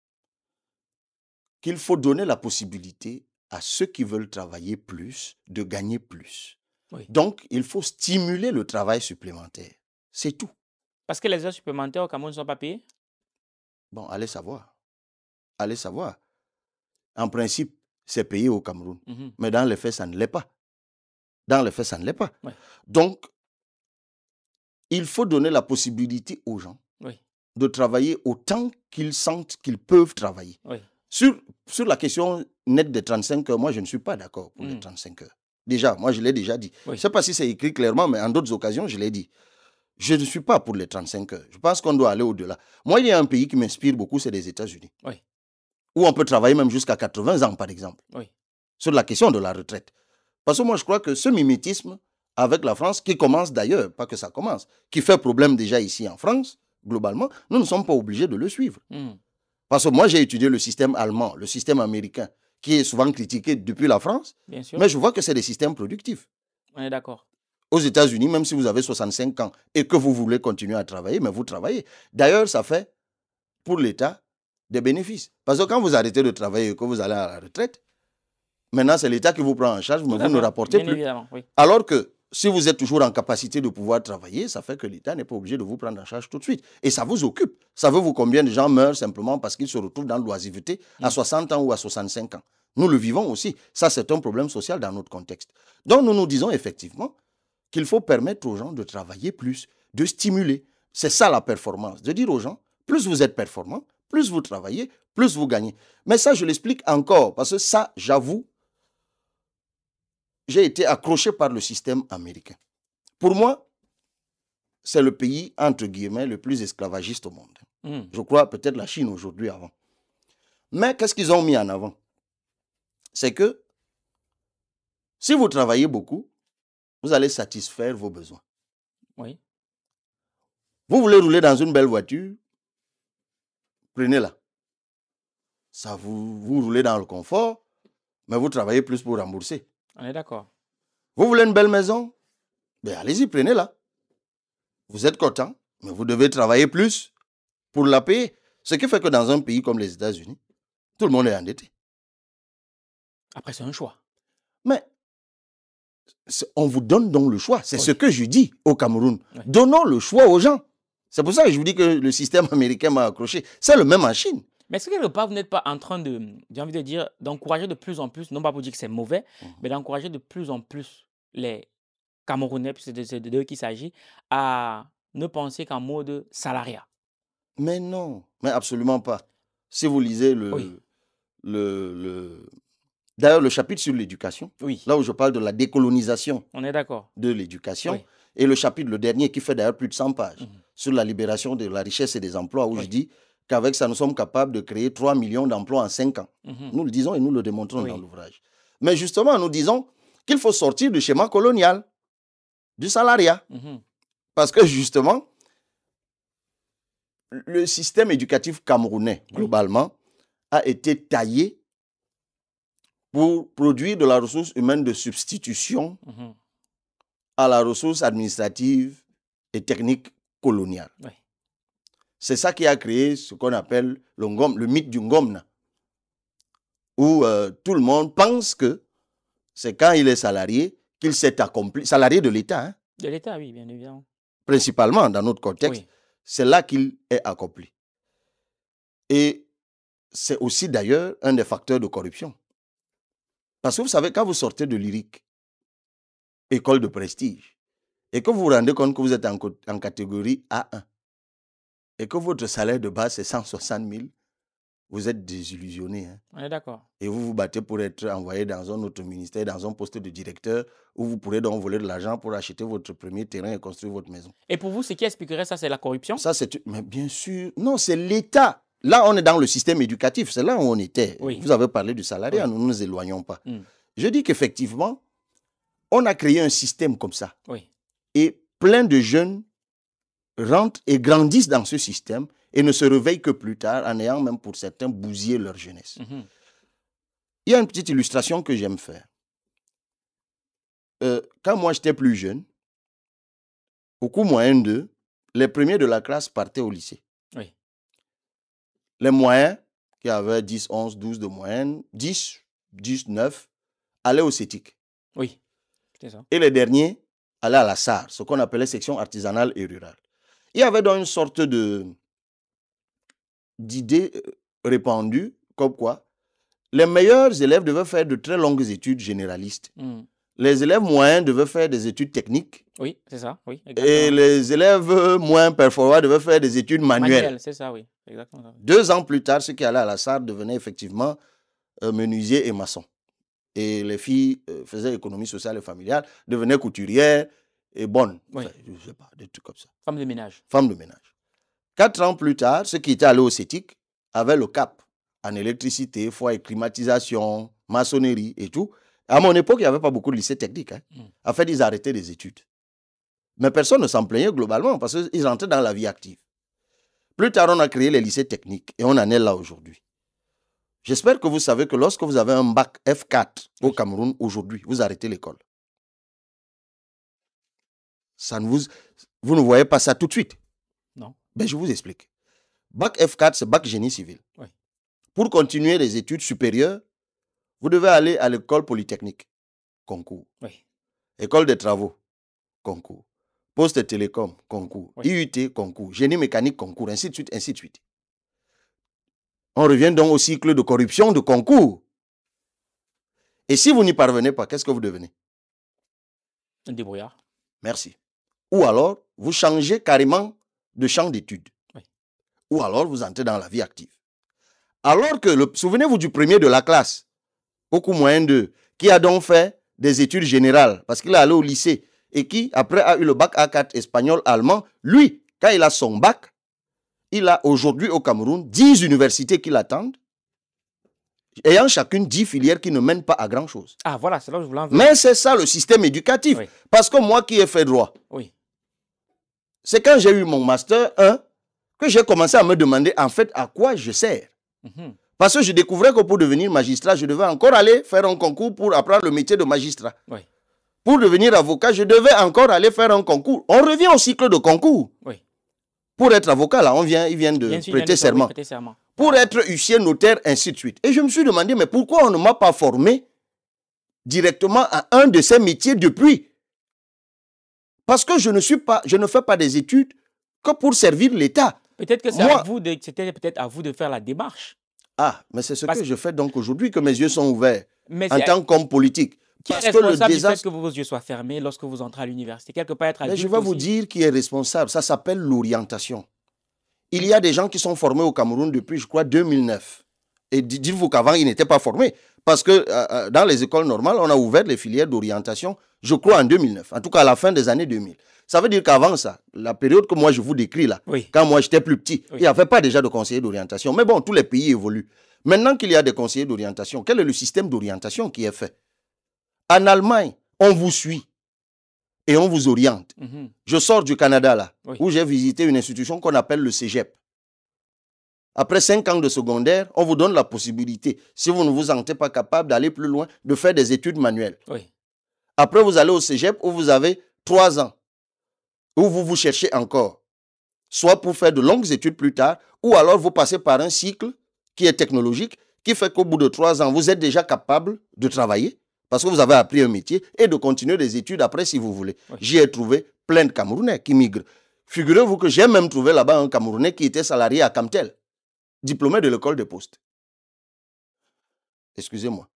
qu'il faut donner la possibilité à ceux qui veulent travailler plus de gagner plus. Donc, il faut stimuler le travail supplémentaire. C'est tout. Parce que les heures supplémentaires au Cameroun ne sont pas payées Bon, allez savoir. Allez savoir. En principe, c'est payé au Cameroun. Mmh Mais dans les faits, ça ne l'est pas. Dans les faits, ça ne l'est pas. Donc, il faut donner la possibilité aux gens de travailler autant qu'ils sentent qu'ils peuvent travailler. Sur, sur la question nette des 35 heures, moi, je ne suis pas d'accord pour les 35 hmm. heures. Déjà, moi, je l'ai déjà dit. Je ne sais pas si c'est écrit clairement, mais en d'autres occasions, je l'ai dit. Je ne suis pas pour les 35 heures. Je pense qu'on doit aller au-delà. Moi, il y a un pays qui m'inspire beaucoup, c'est les États-Unis. Où on peut travailler même jusqu'à 80 ans, par exemple. Sur la question de la retraite. Parce que moi, je crois que ce mimétisme, avec la France, qui commence d'ailleurs, pas que ça commence, qui fait problème déjà ici en France, globalement, nous ne sommes pas obligés de le suivre. Hmm. Parce que moi, j'ai étudié le système allemand, le système américain, qui est souvent critiqué depuis la France, mais je vois que c'est des systèmes productifs. On est d'accord. Aux États-Unis, même si vous avez 65 ans et que vous voulez continuer à travailler, mais vous travaillez. D'ailleurs, ça fait pour l'État des bénéfices. Parce que quand vous arrêtez de travailler et que vous allez à la retraite, maintenant c'est l'État qui vous prend en charge, mais vous ne rapportez Bien plus. Alors que si vous êtes toujours en capacité de pouvoir travailler, ça fait que l'État n'est pas obligé de vous prendre en charge tout de suite. Et ça vous occupe. Ça veut vous combien de gens meurent simplement parce qu'ils se retrouvent dans l'oisiveté à 60 mm. ans ou à 65 ans Nous le vivons aussi. Ça, c'est un problème social dans notre contexte. Donc, nous nous disons effectivement qu'il faut permettre aux gens de travailler plus, de stimuler. C'est ça la performance. De dire aux gens, plus vous êtes performant, plus vous travaillez, plus vous gagnez. Mais ça, je l'explique encore, parce que ça, j'avoue, j'ai été accroché par le système américain. Pour moi, c'est le pays, entre guillemets, le plus esclavagiste au monde. Hmm. Je crois peut-être la Chine aujourd'hui avant. Mais qu'est-ce qu'ils ont mis en avant C'est que si vous travaillez beaucoup, vous allez satisfaire vos besoins. Oui. Vous voulez rouler dans une belle voiture, prenez-la. Ça vous, vous roulez dans le confort, mais vous travaillez plus pour rembourser. On est d'accord. Vous voulez une belle maison ben allez-y, prenez-la. Vous êtes content, mais vous devez travailler plus pour la payer. Ce qui fait que dans un pays comme les États-Unis, tout le monde est endetté. Après, c'est un choix. Mais on vous donne donc le choix. C'est ce que je dis au Cameroun. Donnons le choix aux gens. C'est pour ça que je vous dis que le système américain m'a accroché. C'est le même en Chine. Mais est-ce que quelque part, vous n'êtes pas en train de, j'ai envie de dire, d'encourager de plus en plus, non pas pour dire que c'est mauvais, mmh. mais d'encourager de plus en plus les Camerounais, puisque c'est de, d'eux qu'il s'agit, à ne penser qu'en mode salariat Mais non, mais absolument pas. Si vous lisez le. le, le D'ailleurs, le chapitre sur l'éducation, là où je parle de la décolonisation On est de l'éducation, et le chapitre, le dernier, qui fait d'ailleurs plus de 100 pages, mmh sur la libération de la richesse et des emplois, où je dis qu'avec ça, nous sommes capables de créer 3 millions d'emplois en 5 ans. Mhm. Nous le disons et nous le démontrons dans l'ouvrage. Mais justement, nous disons qu'il faut sortir du schéma colonial, du salariat. Mhm. Parce que justement, le système éducatif camerounais, globalement, a été taillé pour produire de la ressource humaine de substitution mhm. à la ressource administrative et technique coloniale. C'est ça qui a créé ce qu'on appelle le, mythe du ngomna, où euh, tout le monde pense que c'est quand il est salarié qu'il s'est accompli, salarié de l'État. Hein? De l'État, oui, bien évidemment. Principalement, dans notre contexte, c'est là qu'il est accompli. Et c'est aussi d'ailleurs un des facteurs de corruption. Parce que vous savez, quand vous sortez de lyrique, école de prestige, et que vous vous rendez compte que vous êtes en catégorie A1, et que votre salaire de base, c'est 160 000, vous êtes désillusionné. Hein. On est d'accord. Et vous vous battez pour être envoyé dans un autre ministère, dans un poste de directeur, où vous pourrez donc voler de l'argent pour acheter votre premier terrain et construire votre maison. Et pour vous, ce qui expliquerait ça, c'est la corruption Ça, c'est. Mais bien sûr. Non, c'est l'État. Là, on est dans le système éducatif. C'est là où on était. Oui. Vous avez parlé du salariat, nous ne nous éloignons pas. Hmm. Je dis qu'effectivement, on a créé un système comme ça. Oui. Et plein de jeunes rentrent et grandissent dans ce système et ne se réveillent que plus tard en ayant même pour certains bousillé leur jeunesse. Mhm. Il y a une petite illustration que j'aime faire. Euh, quand moi j'étais plus jeune, au coup moyen 2, les premiers de la classe partaient au lycée. Les moyens, qui avaient 10, 11, 12 de moyenne, 10, 10, 9, allaient au CETIC. Oui. Et les derniers allaient à la SAR, ce qu'on appelait section artisanale et rurale. Il y avait donc une sorte de d'idée euh, répandue comme quoi les meilleurs élèves devaient faire de très longues études généralistes. Mmh. Les élèves moyens devaient faire des études techniques. Oui, c'est ça. Oui, et les élèves moins performants devaient faire des études manuelles. c'est ça, oui. Deux ans plus tard, ceux qui allaient à la SAR devenaient effectivement euh, menuisier menuisiers et maçons. Et les filles euh, faisaient économie sociale et familiale, devenaient couturières, et bonne. je sais pas, des trucs comme ça. Femme de ménage. Femme de ménage. Quatre ans plus tard, ceux qui étaient allés au CETIC avaient le cap en électricité, foyer, climatisation, maçonnerie et tout. À mon époque, il n'y avait pas beaucoup de lycées techniques. Hein. Hmm. En fait, ils arrêtaient les études. Mais personne ne s'en plaignait globalement parce qu'ils rentraient dans la vie active. Plus tard, on a créé les lycées techniques et on en est là aujourd'hui. J'espère que vous savez que lorsque vous avez un bac F4 au Cameroun aujourd'hui, vous arrêtez l'école ça ne vous, vous ne voyez pas ça tout de suite. Non. Ben, je vous explique. Bac F4, c'est bac génie civil. Pour continuer les études supérieures, vous devez aller à l'école polytechnique, concours. Oui. École des travaux, concours. Poste télécom, concours. IUT, concours. Génie mécanique, concours, ainsi de suite, ainsi de suite. On revient donc au cycle de corruption de concours. Et si vous n'y parvenez pas, qu'est-ce que vous devenez Un débrouillard. Merci. Ou alors, vous changez carrément de champ d'études. Ou alors, vous entrez dans la vie active. Alors que, souvenez-vous du premier de la classe, beaucoup moins d'eux, qui a donc fait des études générales, parce qu'il est allé au lycée, et qui, après, a eu le bac A4 espagnol-allemand. Lui, quand il a son bac, il a aujourd'hui au Cameroun 10 universités qui l'attendent, ayant chacune 10 filières qui ne mènent pas à grand-chose. Ah voilà, c'est là où je voulais en venir. Mais c'est ça le système éducatif. Parce que moi qui ai fait droit, oui c'est quand j'ai eu mon master 1 que j'ai commencé à me demander en fait à quoi je sers. Mhm. Parce que je découvrais que pour devenir magistrat, je devais encore aller faire un concours pour apprendre le métier de magistrat. Pour devenir avocat, je devais encore aller faire un concours. On revient au cycle de concours. Pour être avocat, là, on vient, il vient de prêter serment. Prêter serment. Pour être huissier, notaire, ainsi de suite. Et je me suis demandé, mais pourquoi on ne m'a pas formé directement à un de ces métiers depuis parce que je ne, suis pas, je ne fais pas des études que pour servir l'État. Peut-être que c'était peut-être à vous de faire la démarche. Ah, mais c'est ce que je fais donc aujourd'hui que mes yeux sont ouverts mais en tant qu'homme politique. Qui que le désastre... que vos yeux soient fermés lorsque vous entrez à l'université Quelque part être Mais je vais vous dire qui est responsable. Ça s'appelle l'orientation. Il y a des gens qui sont formés au Cameroun depuis, je crois, 2009. Et dites-vous qu'avant, ils n'étaient pas formés. Parce que euh, euh, dans les écoles normales, on a ouvert les filières d'orientation, je crois, en 2009. En tout cas, à la fin des années 2000. Ça veut dire qu'avant ça, la période que moi je vous décris là, quand moi j'étais plus petit, il n'y avait pas déjà de conseiller d'orientation. Mais bon, tous les pays évoluent. Maintenant qu'il y a des conseillers d'orientation, quel est le système d'orientation qui est fait En Allemagne, on vous suit et on vous oriente. Mm-hmm. Je sors du Canada là, où j'ai visité une institution qu'on appelle le Cégep. Après cinq ans de secondaire, on vous donne la possibilité, si vous ne vous sentez pas capable d'aller plus loin, de faire des études manuelles. Après, vous allez au cégep où vous avez trois ans, où vous vous cherchez encore, soit pour faire de longues études plus tard, ou alors vous passez par un cycle qui est technologique, qui fait qu'au bout de trois ans, vous êtes déjà capable de travailler, parce que vous avez appris un métier, et de continuer des études après si vous voulez. J'y ai trouvé plein de Camerounais qui migrent. Figurez-vous que j'ai même trouvé là-bas un Camerounais qui était salarié à Camtel diplômé de l'école de poste. Excusez-moi.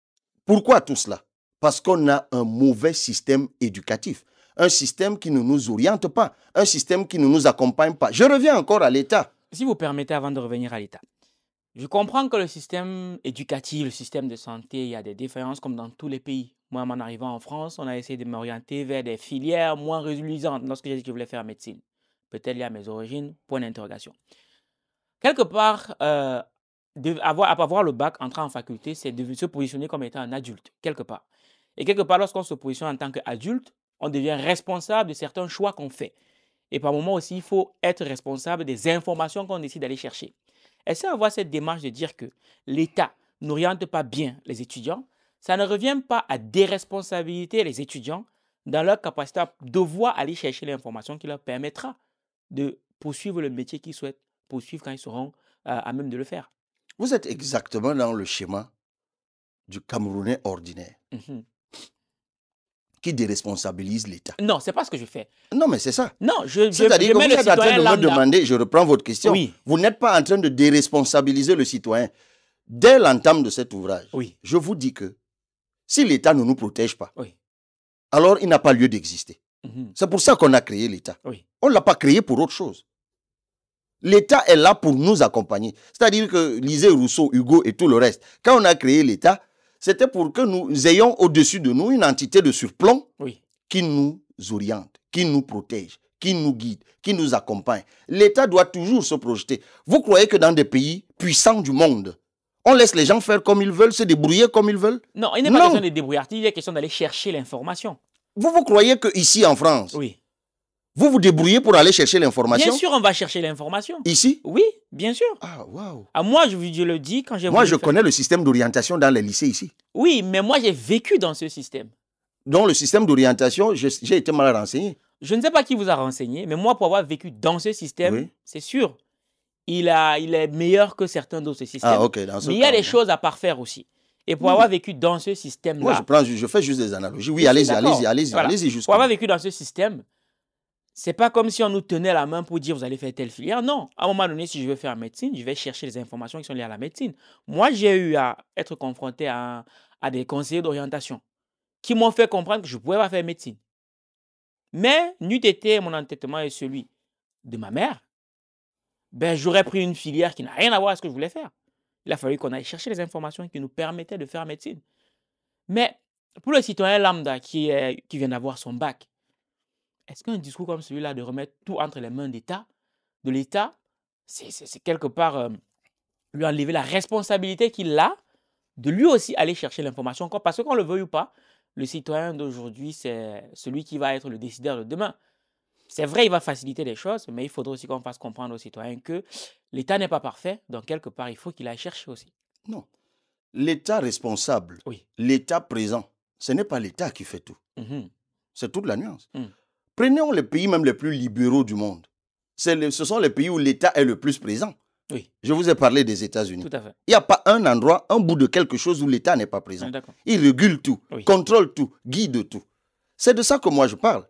Pourquoi tout cela Parce qu'on a un mauvais système éducatif, un système qui ne nous oriente pas, un système qui ne nous accompagne pas. Je reviens encore à l'État. Si vous permettez, avant de revenir à l'État, je comprends que le système éducatif, le système de santé, il y a des différences comme dans tous les pays. Moi, en arrivant en France, on a essayé de m'orienter vers des filières moins résilientes lorsque j'ai dit que je voulais faire médecine. Peut-être y à mes origines, point d'interrogation. Quelque part, euh, avoir, avoir le bac, entrer en faculté, c'est de se positionner comme étant un adulte, quelque part. Et quelque part, lorsqu'on se positionne en tant qu'adulte, on devient responsable de certains choix qu'on fait. Et par moments aussi, il faut être responsable des informations qu'on décide d'aller chercher. est on avoir cette démarche de dire que l'État n'oriente pas bien les étudiants Ça ne revient pas à déresponsabiliser les étudiants dans leur capacité à devoir aller chercher l'information qui leur permettra de poursuivre le métier qu'ils souhaitent poursuivre quand ils seront euh, à même de le faire. Vous êtes exactement dans le schéma du Camerounais ordinaire mmh qui déresponsabilise l'État. Non, c'est pas ce que je fais. Non, mais c'est ça. Non, je. C'est-à-dire que vous êtes en train de me demander, je reprends votre question. Oui. Vous n'êtes pas en train de déresponsabiliser le citoyen. Dès l'entame de cet ouvrage, oui. je vous dis que si l'État ne nous protège pas, oui. alors il n'a pas lieu d'exister. Mmh c'est pour ça qu'on a créé l'État. On ne l'a pas créé pour autre chose. L'État est là pour nous accompagner. C'est-à-dire que lisez Rousseau, Hugo et tout le reste. Quand on a créé l'État, c'était pour que nous ayons au-dessus de nous une entité de surplomb qui nous oriente, qui nous protège, qui nous guide, qui nous accompagne. L'État doit toujours se projeter. Vous croyez que dans des pays puissants du monde, on laisse les gens faire comme ils veulent, se débrouiller comme ils veulent Non, il n'est pas question de débrouiller, il est question d'aller chercher l'information. Vous vous croyez que ici en France, oui. Vous vous débrouillez pour aller chercher l'information Bien sûr, on va chercher l'information. Ici Oui, bien sûr. Ah, waouh. Ah, moi, je, vous le dis quand j'ai. Moi, je connais le système d'orientation dans les lycées ici. Oui, mais moi, j'ai vécu dans ce système. Dans le système d'orientation, j'ai été mal renseigné. Je ne sais pas qui vous a renseigné, mais moi, pour avoir vécu dans ce système, c'est sûr, il, a, il est meilleur que certains d'autres systèmes. Ah, ok, dans ce Mais il y a des choses à parfaire aussi. Et pour avoir vécu dans ce système-là. Moi, je, prends, je fais juste des analogies. Oui, allez-y, allez-y, allez allez-y. Pour avoir vécu dans ce système, c'est pas comme si on nous tenait la main pour dire vous allez faire telle filière. Non, à un moment donné, si je veux faire médecine, je vais chercher les informations qui sont liées à la médecine. Moi, j'ai eu à être confronté à, des conseillers d'orientation qui m'ont fait comprendre que je ne pouvais pas faire médecine. Mais n'eût été mon entêtement et celui de ma mère, ben, j'aurais pris une filière qui n'a rien à voir avec ce que je voulais faire. Il a fallu qu'on aille chercher les informations qui nous permettaient de faire médecine. Mais pour le citoyen lambda qui, qui vient d'avoir son bac, est-ce qu'un discours comme celui-là de remettre tout entre les mains d'État, de l'État, c'est quelque part euh, lui enlever la responsabilité qu'il a de lui aussi aller chercher l'information parce que qu'on le veuille ou pas, le citoyen d'aujourd'hui, c'est celui qui va être le décideur de demain. C'est vrai, il va faciliter les choses, mais il faudra aussi qu'on fasse comprendre aux citoyens que l'État n'est pas parfait, donc quelque part, il faut qu'il aille chercher aussi. Non. L'État responsable, oui. l'État présent, ce n'est pas l'État qui fait tout. Mmh c'est toute la nuance. Mmh. Prenons les pays même les plus libéraux du monde. ce sont les pays où l'État est le plus présent. Oui. Je vous ai parlé des États-Unis. Il n'y a pas un endroit, un bout de quelque chose où l'État n'est pas présent. Il régule tout, contrôle tout, guide tout. C'est de ça que moi je parle.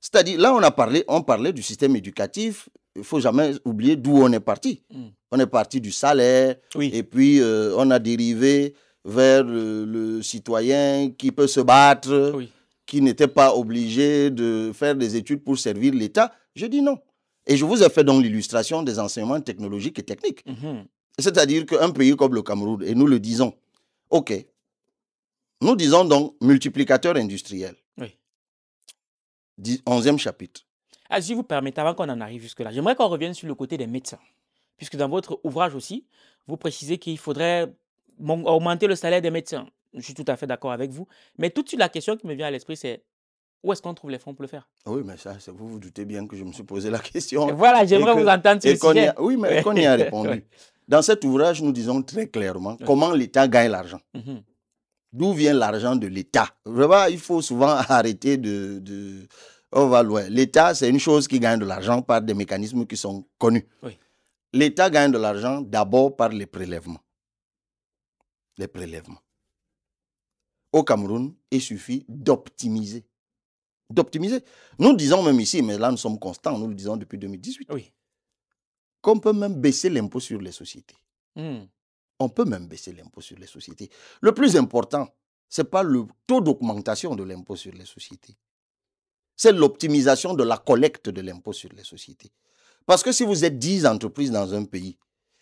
C'est-à-dire, là, on a parlé, on parlait du système éducatif. Il faut jamais oublier d'où on est parti. Hmm. On est parti du salaire, oui. et puis euh, on a dérivé vers le, euh, le, citoyen qui peut se battre, oui qui n'étaient pas obligés de faire des études pour servir l'État. Je dis non. Et je vous ai fait donc l'illustration des enseignements technologiques et techniques. Mhm. C'est-à-dire qu'un pays comme le Cameroun, et nous le disons, OK, nous disons donc multiplicateur industriel. Oui. Onzième chapitre. Ah, si vous permettez, avant qu'on en arrive jusque-là, j'aimerais qu'on revienne sur le côté des médecins. Puisque dans votre ouvrage aussi, vous précisez qu'il faudrait augmenter le salaire des médecins, je suis tout à fait d'accord avec vous. Mais tout de suite, la question qui me vient à l'esprit, c'est où est-ce qu'on trouve les fonds pour le faire ah Oui, mais ça, vous vous doutez bien que je me suis posé la question. voilà, j'aimerais vous entendre sur ce sujet. oui, mais qu'on y a répondu. Dans cet ouvrage, nous disons très clairement comment l'État gagne l'argent. Mmh D'où vient l'argent de l'État il faut souvent arrêter de... On va loin. L'État, c'est une chose qui gagne de l'argent par des mécanismes qui sont connus. L'État gagne de l'argent d'abord par les prélèvements. Les prélèvements au Cameroun, il suffit d'optimiser. D'optimiser. Nous disons même ici, mais là nous sommes constants, nous le disons depuis 2018, oui. qu'on peut même baisser l'impôt sur les sociétés. Hmm. On peut même baisser l'impôt sur les sociétés. Le plus important, ce n'est pas le taux d'augmentation de l'impôt sur les sociétés. C'est l'optimisation de la collecte de l'impôt sur les sociétés. Parce que si vous êtes 10 entreprises dans un pays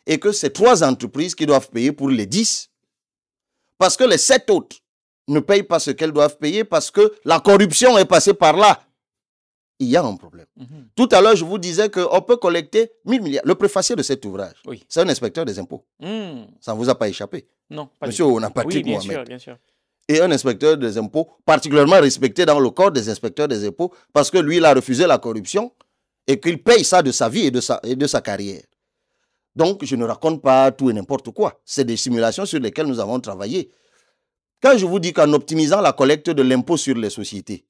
et que c'est 3 entreprises qui doivent payer pour les 10, parce que les 7 autres ne payent pas ce qu'elles doivent payer parce que la corruption est passée par là. Il y a un problème. Mhm. Tout à l'heure, je vous disais qu'on peut collecter 1000 milliards. Le préfacier de cet ouvrage, c'est un inspecteur des impôts. Hmm. Ça ne vous a pas échappé. Non, pas Monsieur, on pas oui, bien Et un inspecteur des impôts particulièrement respecté dans le corps des inspecteurs des impôts parce que lui, il a refusé la corruption et qu'il paye ça de sa vie et de sa, et de sa carrière. Donc, je ne raconte pas tout et n'importe quoi. C'est des simulations sur lesquelles nous avons travaillé. Quand je vous dis qu'en optimisant la collecte de l'impôt sur les sociétés,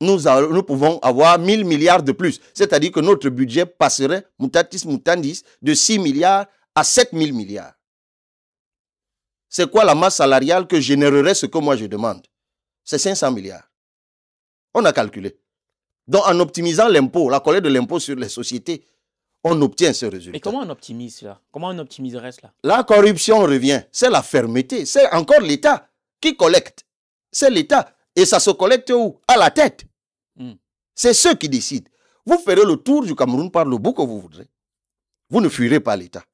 nous, pouvons avoir 000 milliards de plus. C'est-à-dire que notre budget passerait, mutatis mutandis, de 6 milliards à 000 milliards. C'est quoi la masse salariale que générerait ce que moi je demande C'est 500 milliards. On a calculé. Donc en optimisant l'impôt, la collecte de l'impôt sur les sociétés, on obtient ce résultat. Et comment on optimise cela Comment on optimiserait cela La corruption revient. C'est la fermeté. C'est encore l'État qui collecte. C'est l'État. Et ça se collecte où À la tête. Hmm. C'est ceux qui décident. Vous ferez le tour du Cameroun par le bout que vous voudrez. Vous ne fuirez pas l'État.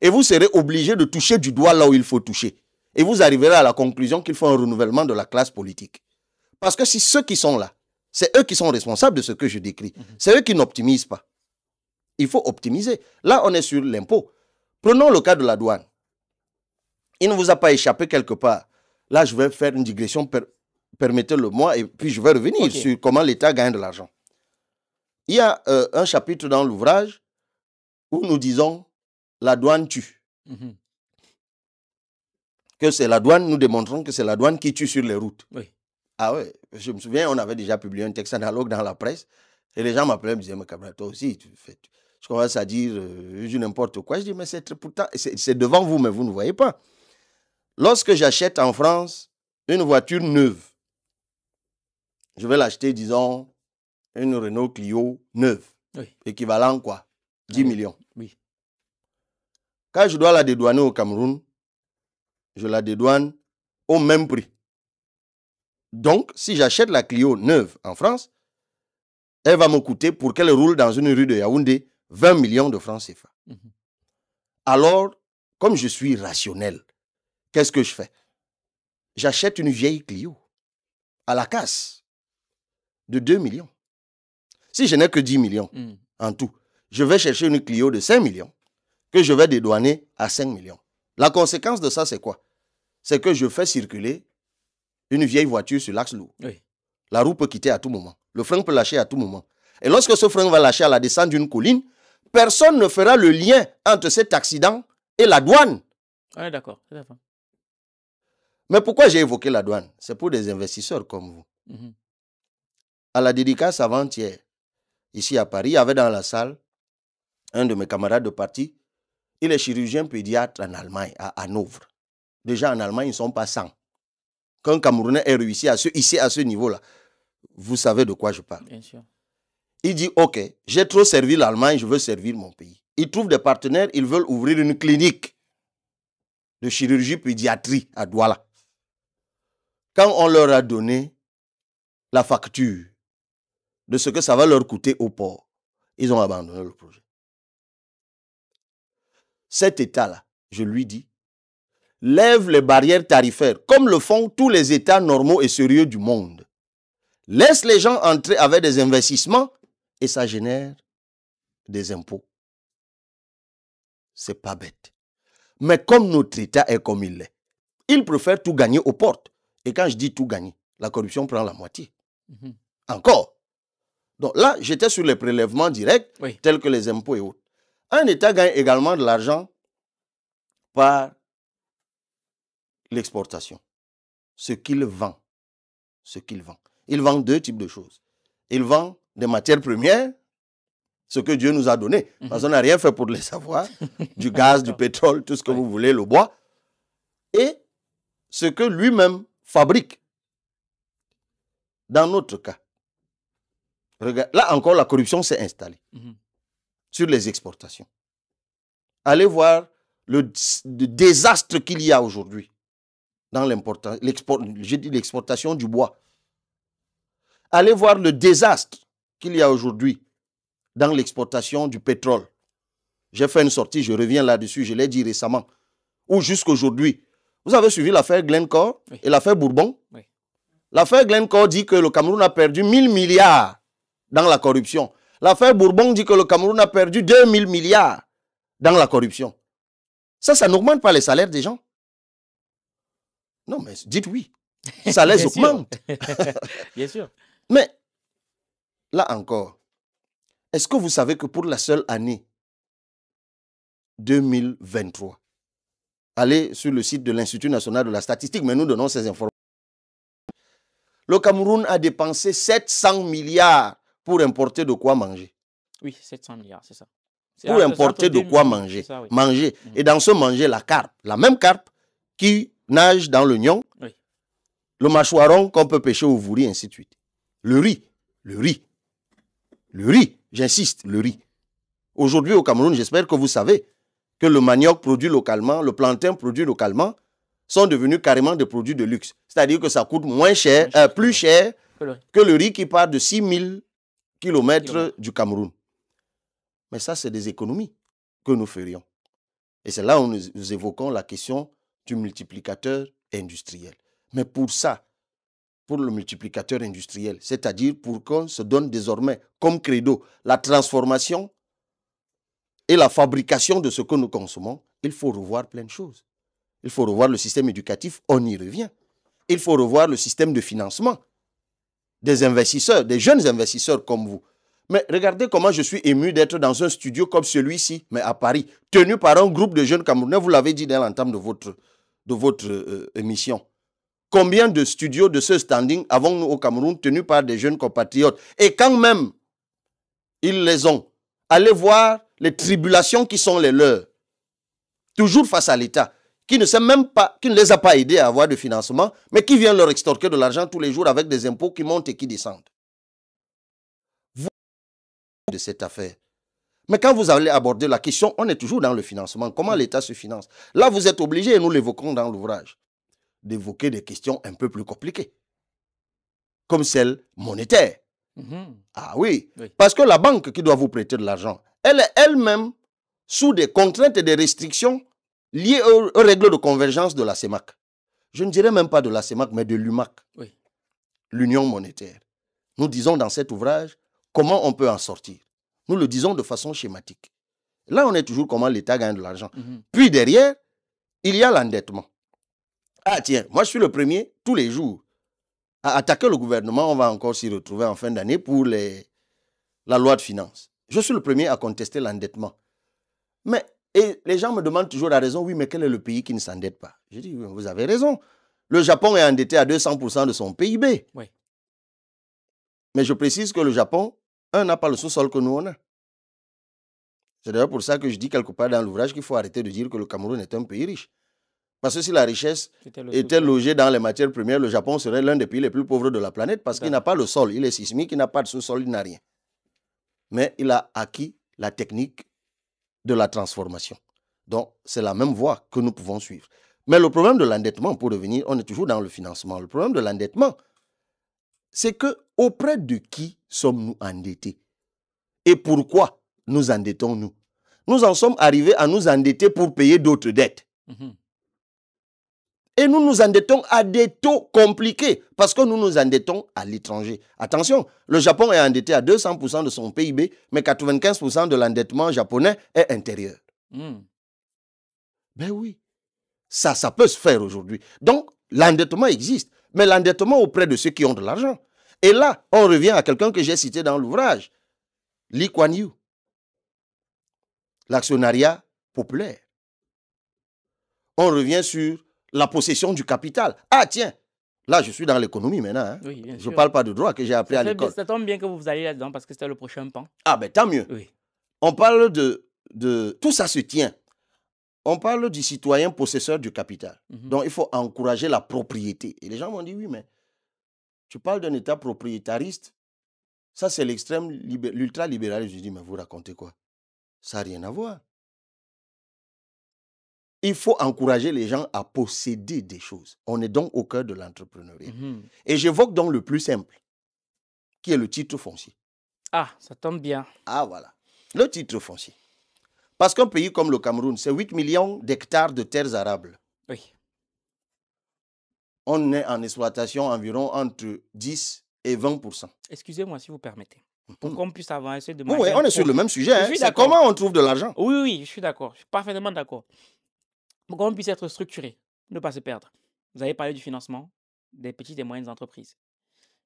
Et vous serez obligé de toucher du doigt là où il faut toucher. Et vous arriverez à la conclusion qu'il faut un renouvellement de la classe politique. Parce que si ceux qui sont là, c'est eux qui sont responsables de ce que je décris. Mhm. C'est eux qui n'optimisent pas. Il faut optimiser. Là, on est sur l'impôt. Prenons le cas de la douane. Il ne vous a pas échappé quelque part. Là, je vais faire une digression, permettez-le-moi, et puis je vais revenir sur comment l'État gagne de l'argent. Il y a euh, un chapitre dans l'ouvrage où nous disons la douane tue. Mhm. Que c'est la douane, nous démontrons que c'est la douane qui tue sur les routes. Oui. Ah ouais, je me souviens, on avait déjà publié un texte analogue dans la presse et les gens m'appelaient et me disaient Mais Cabral, toi aussi, tu fais. Tu... Euh, je commence à dire n'importe quoi. Je dis, mais c'est pourtant, c'est devant vous, mais vous ne voyez pas. Lorsque j'achète en France une voiture neuve, je vais l'acheter, disons, une Renault Clio neuve, équivalent quoi 10 ah millions. Oui. Quand je dois la dédouaner au Cameroun, je la dédouane au même prix. Donc, si j'achète la Clio neuve en France, elle va me coûter pour qu'elle roule dans une rue de Yaoundé 20 millions de francs CFA. Mmh Alors, comme je suis rationnel, qu'est-ce que je fais J'achète une vieille Clio à la casse de 2 millions. Si je n'ai que 10 millions mmh. en tout, je vais chercher une Clio de 5 millions que je vais dédouaner à 5 millions. La conséquence de ça, c'est quoi C'est que je fais circuler une vieille voiture sur l'axe lourd. La roue peut quitter à tout moment. Le frein peut lâcher à tout moment. Et lorsque ce frein va lâcher à la descente d'une colline, personne ne fera le lien entre cet accident et la douane. On d'accord. Mais pourquoi j'ai évoqué la douane C'est pour des investisseurs comme vous. Mhm. À la dédicace avant-hier, ici à Paris, il y avait dans la salle un de mes camarades de parti. Il est chirurgien pédiatre en Allemagne, à Hanovre. Déjà en Allemagne, ils ne sont pas sans. Quand Camerounais est réussi à ce, ici à ce niveau-là, vous savez de quoi je parle. Bien sûr. Il dit, OK, j'ai trop servi l'Allemagne, je veux servir mon pays. Il trouve des partenaires, ils veulent ouvrir une clinique de chirurgie pédiatrie à Douala. Quand on leur a donné la facture de ce que ça va leur coûter au port, ils ont abandonné le projet. Cet État-là, je lui dis, lève les barrières tarifaires, comme le font tous les États normaux et sérieux du monde. Laisse les gens entrer avec des investissements et ça génère des impôts. C'est pas bête. Mais comme notre État est comme il l'est, il préfère tout gagner aux portes. Et quand je dis tout gagner, la corruption prend la moitié. Mhm. Encore. Donc là, j'étais sur les prélèvements directs, tels que les impôts et autres. Un État gagne également de l'argent par l'exportation. Ce qu'il vend. Ce qu'il vend. Il vend deux types de choses. Il vend des matières premières, ce que Dieu nous a donné. Mhm. Parce qu'on n'a rien fait pour les savoir, du gaz, du pétrole, tout ce que vous voulez, le bois. Et ce que lui-même fabrique. Dans notre cas, là encore, la corruption s'est installée mhm. sur les exportations. Allez voir le, désastre qu'il y a aujourd'hui dans l'exportation du bois. Allez voir le désastre qu'il y a aujourd'hui dans l'exportation du pétrole. J'ai fait une sortie, je reviens là-dessus, je l'ai dit récemment, ou jusqu'aujourd'hui. Vous avez suivi l'affaire Glencore et l'affaire Bourbon oui. L'affaire Glencore dit que le Cameroun a perdu 1 000 milliards dans la corruption. L'affaire Bourbon dit que le Cameroun a perdu 2 000 milliards dans la corruption. Ça, ça n'augmente pas les salaires des gens. Non, mais dites oui. Ça les augmente. Bien sûr. mais Là encore, est-ce que vous savez que pour la seule année 2023, allez sur le site de l'Institut national de la statistique, mais nous donnons ces informations. Le Cameroun a dépensé 700 milliards pour importer de quoi manger. Oui, 700 milliards, c'est ça. Pour importer de quoi manger. Manger. Mmh. Et dans ce manger, la carpe, la même carpe qui nage dans l'oignon, le mâchoiron qu'on peut pêcher au vouri, ainsi de suite. Le riz, le riz, le riz, j'insiste, le riz. Aujourd'hui au Cameroun, j'espère que vous savez que le manioc produit localement, le plantain produit localement, sont devenus carrément des produits de luxe. C'est-à-dire que ça coûte moins cher, plus cher euh, que le riz qui part de 6000 km du Cameroun. Mais ça, c'est des économies que nous ferions. Et c'est là où nous évoquons la question du multiplicateur industriel. Mais pour ça, pour le multiplicateur industriel, c'est-à-dire pour qu'on se donne désormais comme credo la transformation et la fabrication de ce que nous consommons, il faut revoir plein de choses. Il faut revoir le système éducatif, on y revient. Il faut revoir le système de financement des investisseurs, des jeunes investisseurs comme vous. Mais regardez comment je suis ému d'être dans un studio comme celui-ci, mais à Paris, tenu par un groupe de jeunes Camerounais, vous l'avez dit dans l'entame de votre, de votre euh, émission. Combien de studios de ce standing avons-nous au Cameroun tenus par des jeunes compatriotes Et quand même, ils les ont. Allez voir les tribulations qui sont les leurs. Toujours face à l'État, qui ne sait même pas, qui ne les a pas aidés à avoir de financement, mais qui vient leur extorquer de l'argent tous les jours avec des impôts qui montent et qui descendent. Vous de cette affaire. Mais quand vous allez aborder la question, on est toujours dans le financement. Comment l'État se finance Là, vous êtes obligé, et nous l'évoquons dans l'ouvrage d'évoquer des questions un peu plus compliquées, comme celle monétaire. Mhm. Ah oui. parce que la banque qui doit vous prêter de l'argent, elle est elle-même sous des contraintes et des restrictions liées aux, règles de convergence de la CEMAC. Je ne dirais même pas de la CEMAC, mais de l'UMAC, l'Union monétaire. Nous disons dans cet ouvrage comment on peut en sortir. Nous le disons de façon schématique. Là, on est toujours comment l'État gagne de l'argent. Mhm. Puis derrière, il y a l'endettement. Ah tiens, moi je suis le premier tous les jours à attaquer le gouvernement. On va encore s'y retrouver en fin d'année pour la loi de finances. Je suis le premier à contester l'endettement. Mais et les gens me demandent toujours la raison, oui, mais quel est le pays qui ne s'endette pas Je dis, vous avez raison. Le Japon est endetté à 200% de son PIB. Oui. Mais je précise que le Japon, un, n'a pas le sous-sol que nous, on a. C'est d'ailleurs pour ça que je dis quelque part dans l'ouvrage qu'il faut arrêter de dire que le Cameroun est un pays riche. Parce que si la richesse était logée dans les matières premières, le Japon serait l'un des pays les plus pauvres de la planète parce qu'il n'a pas le sol, il est sismique, il n'a pas de sous-sol, il n'a rien. Mais il a acquis la technique de la transformation. Donc, c'est la même voie que nous pouvons suivre. Mais le problème de l'endettement, pour revenir, on est toujours dans le financement. Le problème de l'endettement, c'est que auprès de qui sommes-nous endettés Et pourquoi nous endettons-nous Nous en sommes arrivés à nous endetter pour payer d'autres dettes. Mhm. Et nous nous endettons à des taux compliqués parce que nous nous endettons à l'étranger. Attention, le Japon est endetté à 200% de son PIB, mais 95% de l'endettement japonais est intérieur. Hmm. Ben oui, ça, ça peut se faire aujourd'hui. Donc, l'endettement existe, mais l'endettement auprès de ceux qui ont de l'argent. Et là, on revient à quelqu'un que j'ai cité dans l'ouvrage, Lee Kuan Yew, l'actionnariat populaire. On revient sur la possession du capital. Ah tiens, Là, je suis dans l'économie maintenant. Hein. je ne parle pas de droit que j'ai appris à l'école. Ça tombe bien que vous alliez là-dedans parce que c'était le prochain pan. Ah ben tant mieux. On parle de, de... Tout ça se tient. On parle du citoyen possesseur du capital. Mhm. Donc il faut encourager la propriété. Et les gens m'ont dit, oui, mais tu parles d'un État propriétariste. Ça, c'est l'extrême, lultra libéral, Je dis, mais vous racontez quoi Ça n'a rien à voir il faut encourager les gens à posséder des choses. On est donc au cœur de l'entrepreneuriat. Mhm. Et j'évoque donc le plus simple, qui est le titre foncier. Ah, ça tombe bien. Ah, voilà. Le titre foncier. Parce qu'un pays comme le Cameroun, c'est 8 millions d'hectares de terres arables. Oui. On est en exploitation environ entre 10 et 20 Excusez-moi si vous permettez. Pour mhm. qu'on puisse avancer de Oui, on est sur le même sujet. Hein. comment on trouve de l'argent. Oui, oui, je suis d'accord. Je suis parfaitement d'accord pour qu'on puisse être structuré, ne pas se perdre. Vous avez parlé du financement des petites et moyennes entreprises.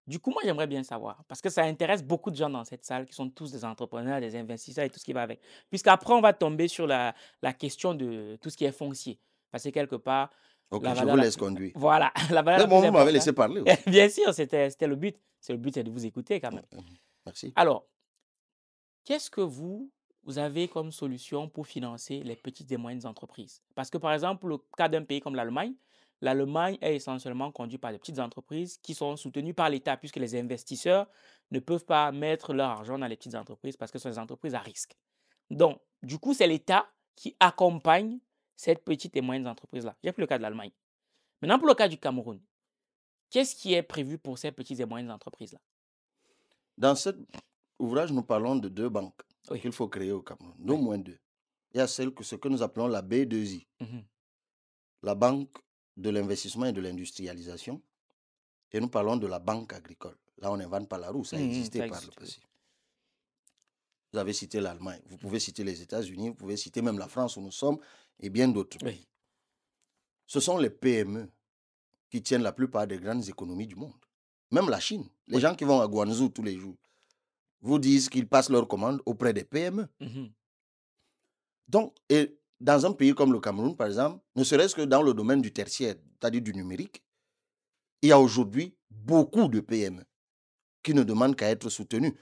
Du coup, moi, j'aimerais bien savoir, parce que ça intéresse beaucoup de gens dans cette salle qui sont tous des entrepreneurs, des investisseurs et tout ce qui va avec. Puisqu'après, on va tomber sur la, la, question de tout ce qui est foncier. Parce que quelque part. Ok, je vous laisse conduire. Voilà. La bon, vous m'avez laissé parler. bien sûr, c'était le but. C'est le but, c'est de vous écouter quand mmh, même. Mmh. Merci. Alors, qu'est-ce que vous vous avez comme solution pour financer les petites et moyennes entreprises. Parce que par exemple, pour le cas d'un pays comme l'Allemagne, l'Allemagne est essentiellement conduite par des petites entreprises qui sont soutenues par l'État puisque les investisseurs ne peuvent pas mettre leur argent dans les petites entreprises parce que ce sont des entreprises à risque. Donc, du coup, c'est l'État qui accompagne cette petite et moyenne entreprise-là. J'ai pris le cas de l'Allemagne. Maintenant, pour le cas du Cameroun, qu'est-ce qui est prévu pour ces petites et moyennes entreprises-là Dans cet ouvrage, nous parlons de deux banques il qu'il faut créer au Cameroun, non moins deux. Il y a celle que ce que nous appelons la B2I, mmh la Banque de l'investissement et de l'industrialisation, et nous parlons de la Banque agricole. Là, on n'invente pas la roue, ça mmh existait par le passé. Vous avez cité l'Allemagne, vous pouvez citer les États-Unis, vous pouvez citer même la France où nous sommes et bien d'autres pays. Ce sont les PME qui tiennent la plupart des grandes économies du monde. Même la Chine, les gens qui vont à Guangzhou tous les jours, vous disent qu'ils passent leurs commandes auprès des PME. Mhm. Donc, et dans un pays comme le Cameroun, par exemple, ne serait-ce que dans le domaine du tertiaire, c'est-à-dire du numérique, il y a aujourd'hui beaucoup de PME qui ne demandent qu'à être soutenues.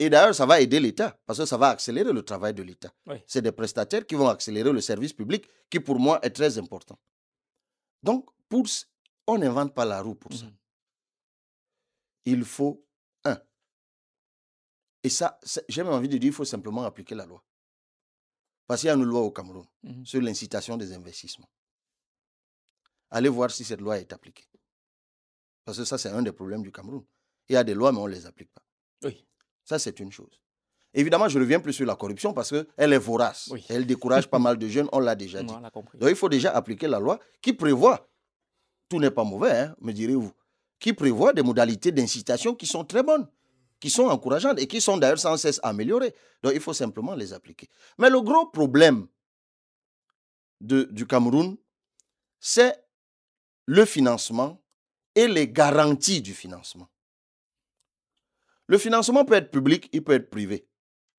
Et d'ailleurs, ça va aider l'État, parce que ça va accélérer le travail de l'État. C'est des prestataires qui vont accélérer le service public, qui pour moi est très important. Donc, pour, on n'invente pas la roue pour ça. Mhm. Il faut et ça, j'ai même envie de dire, il faut simplement appliquer la loi. Parce qu'il y a une loi au Cameroun mmh sur l'incitation des investissements. Allez voir si cette loi est appliquée. Parce que ça, c'est un des problèmes du Cameroun. Il y a des lois, mais on ne les applique pas. Oui. Ça, c'est une chose. Évidemment, je reviens plus sur la corruption parce qu'elle est vorace. Elle décourage pas mal de jeunes, on l'a déjà dit. Donc, il faut déjà appliquer la loi qui prévoit, tout n'est pas mauvais, hein, me direz-vous, qui prévoit des modalités d'incitation qui sont très bonnes qui sont encourageantes et qui sont d'ailleurs sans cesse améliorées. Donc il faut simplement les appliquer. Mais le gros problème du Cameroun, c'est le financement et les garanties du financement. Le financement peut être public, il peut être privé,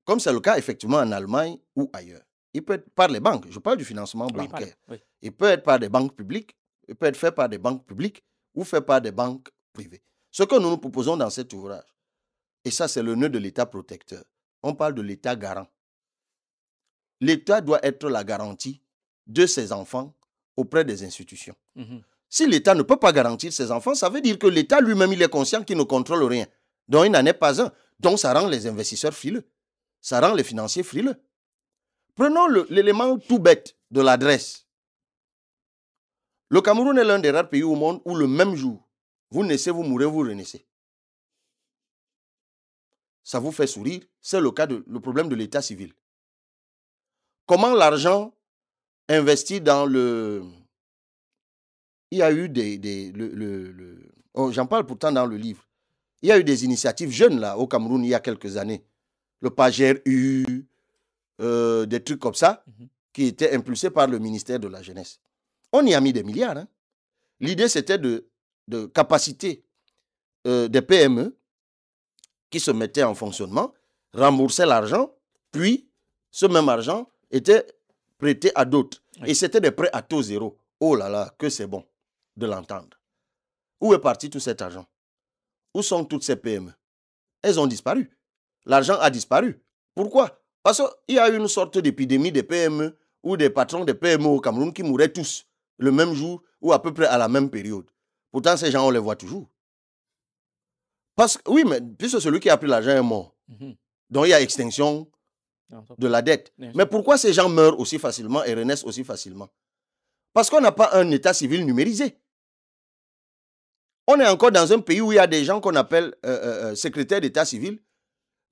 comme c'est le cas effectivement en Allemagne ou ailleurs. Il peut être par les banques, je parle du financement bancaire. Il peut être par des banques publiques, il peut être fait par des banques publiques ou fait par des banques privées. Ce que nous nous proposons dans cet ouvrage, et ça, c'est le nœud de l'État protecteur. On parle de l'État garant. L'État doit être la garantie de ses enfants auprès des institutions. Mmh si l'État ne peut pas garantir ses enfants, ça veut dire que l'État lui-même, il est conscient qu'il ne contrôle rien. Donc il n'en est pas un. Donc ça rend les investisseurs frileux. Ça rend les financiers frileux. Prenons l'élément tout bête de l'adresse. Le Cameroun est l'un des rares pays au monde où le même jour, vous naissez, vous mourrez, vous renaissez ça vous fait sourire, c'est le cas de le problème de l'état civil. Comment l'argent investi dans le il y a eu des, oh, j'en parle pourtant dans le livre. Il y a eu des initiatives jeunes là au Cameroun il y a quelques années. Le Pager U, euh, des trucs comme ça, mmh qui étaient impulsés par le ministère de la Jeunesse. On y a mis des milliards. Hein. L'idée, c'était de, de capaciter euh, des PME qui se mettait en fonctionnement, remboursaient l'argent, puis ce même argent était prêté à d'autres. Et c'était des prêts à taux zéro. Oh là là, que c'est bon de l'entendre. Où est parti tout cet argent Où sont toutes ces PME Elles ont disparu. L'argent a disparu. Pourquoi Parce qu'il y a eu une sorte d'épidémie des PME ou des patrons des PME au Cameroun qui mouraient tous le même jour ou à peu près à la même période. Pourtant, ces gens, on les voit toujours oui, mais puisque celui qui a pris l'argent est mort. Mhm. Donc il y a extinction de la dette. Mais pourquoi ces gens meurent aussi facilement et renaissent aussi facilement Parce qu'on n'a pas un état civil numérisé. On est encore dans un pays où il y a des gens qu'on appelle euh, euh, euh, secrétaires d'état civil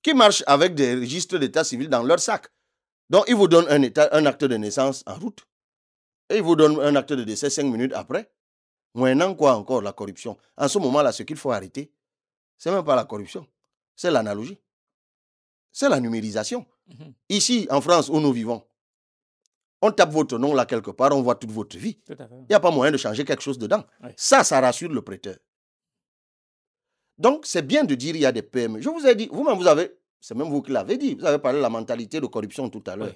qui marchent avec des registres d'état civil dans leur sac. Donc ils vous donnent un, un acte de naissance en route. Et ils vous donnent un acte de décès cinq minutes après. Maintenant quoi encore la corruption En ce moment-là, ce qu'il faut arrêter, n'est même pas la corruption. C'est l'analogie. C'est la numérisation. Mmh Ici, en France, où nous vivons, on tape votre nom là quelque part, on voit toute votre vie. Il n'y a pas moyen de changer quelque chose dedans. Ça, ça rassure le prêteur. Donc, c'est bien de dire il y a des PME. Je vous ai dit, vous-même, vous avez, c'est même vous qui l'avez dit, vous avez parlé de la mentalité de corruption tout à l'heure.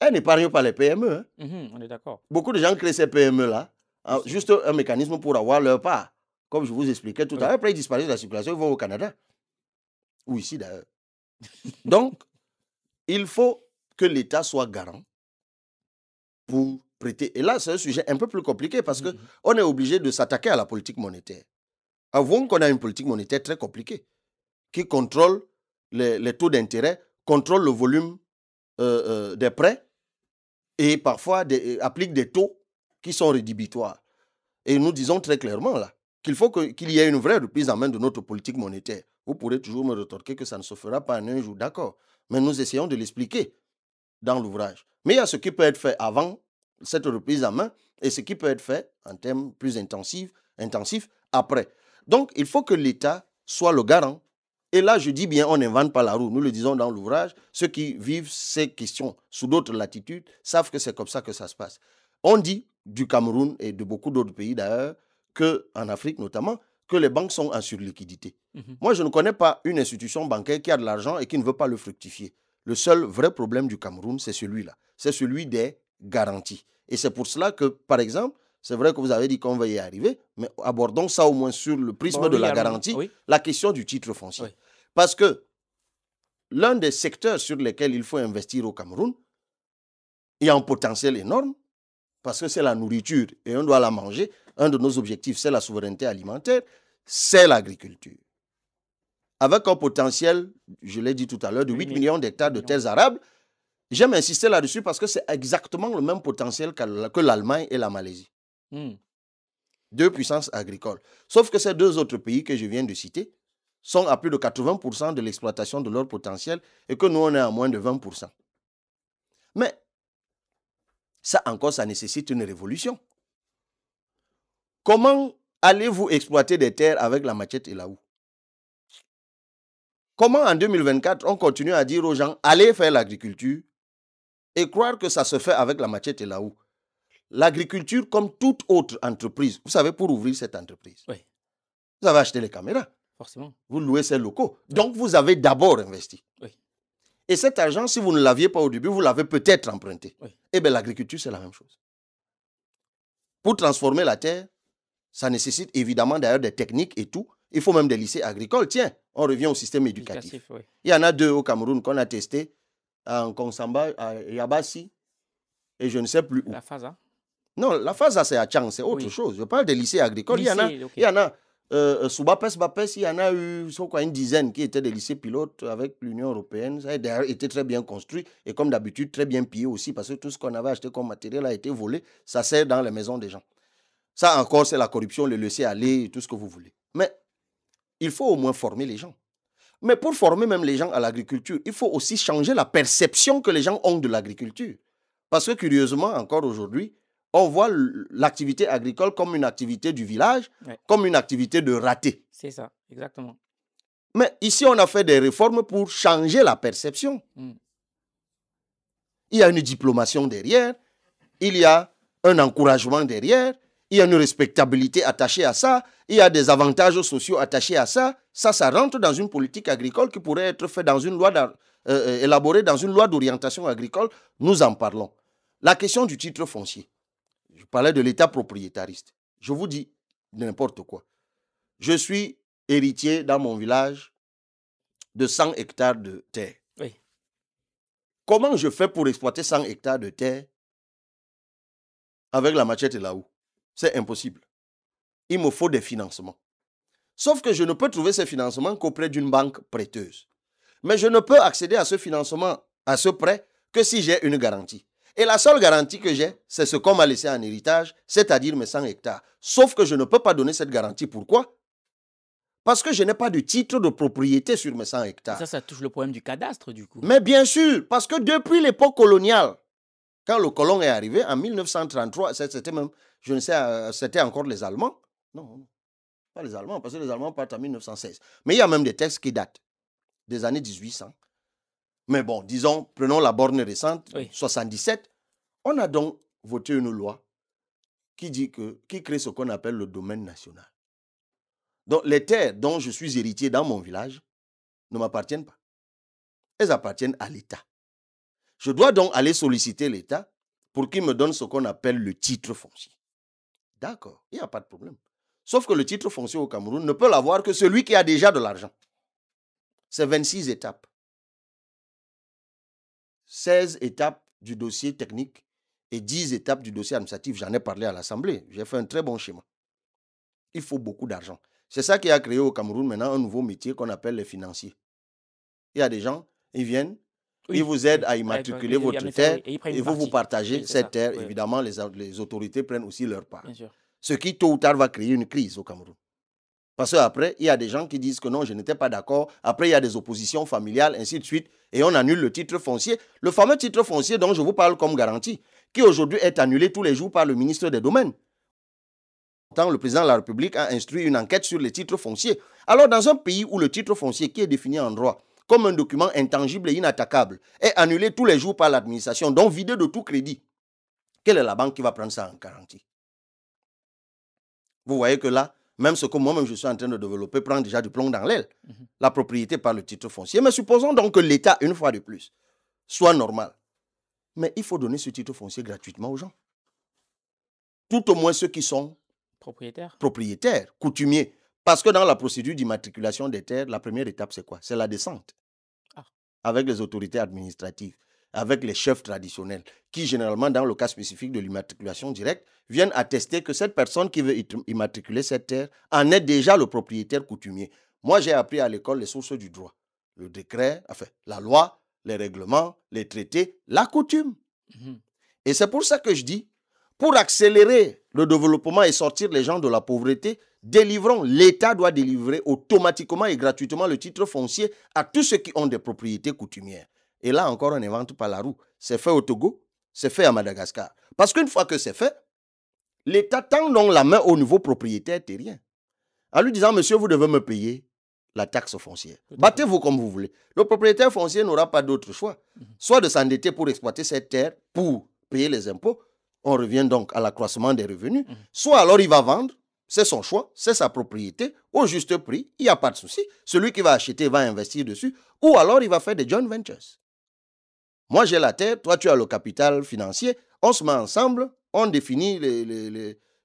Elle n'épargne pas les PME. Hein. Mmh on est d'accord. Beaucoup de gens créent ces PME-là, hein, juste un mécanisme pour avoir leur part. Comme je vous expliquais tout à l'heure, après ils disparaissent de la circulation, ils vont au Canada. Ou ici d'ailleurs. Donc, il faut que l'État soit garant pour prêter. Et là, c'est un sujet un peu plus compliqué parce qu'on mm-hmm. est obligé de s'attaquer à la politique monétaire. Avant qu'on a une politique monétaire très compliquée qui contrôle les, taux d'intérêt, contrôle le volume euh, euh, des prêts et parfois euh, applique des taux qui sont rédhibitoires. Et nous disons très clairement là qu'il faut qu'il y ait une vraie reprise en main de notre politique monétaire. Vous pourrez toujours me retorquer que ça ne se fera pas en un jour, d'accord. Mais nous essayons de l'expliquer dans l'ouvrage. Mais il y a ce qui peut être fait avant cette reprise en main et ce qui peut être fait en termes plus intensifs, intensif après. Donc, il faut que l'État soit le garant. Et là, je dis bien, on n'invente pas la roue. Nous le disons dans l'ouvrage. Ceux qui vivent ces questions sous d'autres latitudes savent que c'est comme ça que ça se passe. On dit du Cameroun et de beaucoup d'autres pays d'ailleurs qu'en Afrique notamment, que les banques sont en surliquidité. Mmh Moi, je ne connais pas une institution bancaire qui a de l'argent et qui ne veut pas le fructifier. Le seul vrai problème du Cameroun, c'est celui-là. C'est celui des garanties. Et c'est pour cela que, par exemple, c'est vrai que vous avez dit qu'on va y arriver, mais abordons ça au moins sur le prisme de la garantie, la question du titre foncier. Parce que l'un des secteurs sur lesquels il faut investir au Cameroun, il y a un potentiel énorme, parce que c'est la nourriture et on doit la manger, un de nos objectifs, c'est la souveraineté alimentaire, c'est l'agriculture. Avec un potentiel, je l'ai dit tout à l'heure, de 8 millions d'hectares de terres arables, j'aime insister là-dessus parce que c'est exactement le même potentiel que l'Allemagne et la Malaisie. Hmm. Deux puissances agricoles. Sauf que ces deux autres pays que je viens de citer sont à plus de 80% de l'exploitation de leur potentiel et que nous, on est à moins de 20%. Mais ça encore, ça nécessite une révolution. Comment allez-vous exploiter des terres avec la machette et la houe Comment en 2024, on continue à dire aux gens, allez faire l'agriculture et croire que ça se fait avec la machette et la houe L'agriculture, comme toute autre entreprise, vous savez, pour ouvrir cette entreprise, vous avez acheté les caméras. Forcément. Vous louez ces locaux. Donc, vous avez d'abord investi. Et cet argent, si vous ne l'aviez pas au début, vous l'avez peut-être emprunté. Eh bien, l'agriculture, c'est la même chose. Pour transformer la terre, ça nécessite évidemment d'ailleurs des techniques et tout. Il faut même des lycées agricoles. Tiens, on revient au système éducatif. Il y en a deux au Cameroun qu'on a testé, en Konsamba à Yabassi, et je ne sais plus où. La FASA Non, la FASA, c'est à Chang, c'est autre chose. Je parle des lycées agricoles. il y en a, il y en a euh, sous Bapes, il y en a eu une dizaine qui étaient des lycées pilotes avec l'Union européenne. Ça a été très bien construit et comme d'habitude, très bien pillé aussi parce que tout ce qu'on avait acheté comme matériel a été volé. Ça sert dans les maisons des gens. Ça encore, c'est la corruption, le laisser aller, tout ce que vous voulez. Mais il faut au moins former les gens. Mais pour former même les gens à l'agriculture, il faut aussi changer la perception que les gens ont de l'agriculture. Parce que curieusement, encore aujourd'hui, on voit l'activité agricole comme une activité du village, comme une activité de raté. C'est ça, exactement. Mais ici, on a fait des réformes pour changer la perception. Hmm. Il y a une diplomation derrière, il y a un encouragement derrière, il y a une respectabilité attachée à ça, il y a des avantages sociaux attachés à ça. Ça, ça rentre dans une politique agricole qui pourrait être faite dans une loi euh, euh, élaborée dans une loi d'orientation agricole. Nous en parlons. La question du titre foncier. Je parlais de l'État propriétariste. Je vous dis n'importe quoi. Je suis héritier dans mon village de 100 hectares de terre. Comment je fais pour exploiter 100 hectares de terre avec la machette là-haut? C'est impossible. Il me faut des financements. Sauf que je ne peux trouver ces financements qu'auprès d'une banque prêteuse. Mais je ne peux accéder à ce financement, à ce prêt, que si j'ai une garantie. Et la seule garantie que j'ai, c'est ce qu'on m'a laissé en héritage, c'est-à-dire mes 100 hectares. Sauf que je ne peux pas donner cette garantie. Pourquoi Parce que je n'ai pas de titre de propriété sur mes 100 hectares. Ça, ça touche le problème du cadastre, du coup. Mais bien sûr, parce que depuis l'époque coloniale, quand le colon est arrivé en 1933, c'était même, je ne sais, euh, c'était encore les Allemands. Non, pas les Allemands, parce que les Allemands partent en 1916. Mais il y a même des textes qui datent des années 1800. Mais bon, disons, prenons la borne récente, 77. On a donc voté une loi qui, dit que, qui crée ce qu'on appelle le domaine national. Donc, les terres dont je suis héritier dans mon village ne m'appartiennent pas. Elles appartiennent à l'État. Je dois donc aller solliciter l'État pour qu'il me donne ce qu'on appelle le titre foncier. D'accord, il n'y a pas de problème. Sauf que le titre foncier au Cameroun ne peut l'avoir que celui qui a déjà de l'argent. C'est 26 étapes. 16 étapes du dossier technique et 10 étapes du dossier administratif. J'en ai parlé à l'Assemblée. J'ai fait un très bon schéma. Il faut beaucoup d'argent. C'est ça qui a créé au Cameroun maintenant un nouveau métier qu'on appelle les financiers. Il y a des gens, ils viennent, ils vous aident à eh ben, immatriculer votre terre et, vous vous partagez cette terre. Évidemment, les, les, autorités prennent aussi leur part. Ce qui, tôt ou tard, va créer une crise au Cameroun. Parce qu'après, il y a des gens qui disent que non, je n'étais pas d'accord. Après, il y a des oppositions familiales, ainsi de suite. Et on annule le titre foncier. Le fameux titre foncier dont je vous parle comme garantie, qui aujourd'hui est annulé tous les jours par le ministre des Domaines. Pourtant, le président de la République a instruit une enquête sur les titres fonciers. Alors, dans un pays où le titre foncier qui est défini en droit comme un document intangible et inattaquable et annulé tous les jours par l'administration, donc vidé de tout crédit, quelle est la banque qui va prendre ça en garantie Vous voyez que là, même ce que moi-même je suis en train de développer prend déjà du plomb dans l'aile. Mhm. La propriété par le titre foncier. Mais supposons donc que l'État, une fois de plus, soit normal. Mais il faut donner ce titre foncier gratuitement aux gens. Tout au moins ceux qui sont propriétaires, propriétaires coutumiers. Parce que dans la procédure d'immatriculation des terres, la première étape, c'est quoi C'est la descente avec les autorités administratives, avec les chefs traditionnels, qui généralement, dans le cas spécifique de l'immatriculation directe, viennent attester que cette personne qui veut immatriculer cette terre en est déjà le propriétaire coutumier. Moi, j'ai appris à l'école les sources du droit, le décret, enfin, la loi, les règlements, les traités, la coutume. Mmh Et c'est pour ça que je dis, pour accélérer le développement et sortir les gens de la pauvreté, délivrons, l'État doit délivrer automatiquement et gratuitement le titre foncier à tous ceux qui ont des propriétés coutumières. Et là encore, on n'invente pas la roue. C'est fait au Togo, c'est fait à Madagascar. Parce qu'une fois que c'est fait, l'État tend donc la main au nouveau propriétaire terrien en lui disant, monsieur, vous devez me payer la taxe foncière. Battez-vous comme vous voulez. Le propriétaire foncier n'aura pas d'autre choix, mhm. soit de s'endetter pour exploiter cette terre, pour payer les impôts, on revient donc à l'accroissement des revenus, soit alors il va vendre, c'est son choix, c'est sa propriété, au juste prix, il n'y a pas de souci. Celui qui va acheter va investir dessus, ou alors il va faire des joint ventures. Moi j'ai la terre, toi tu as le capital financier, on se met ensemble, on définit les,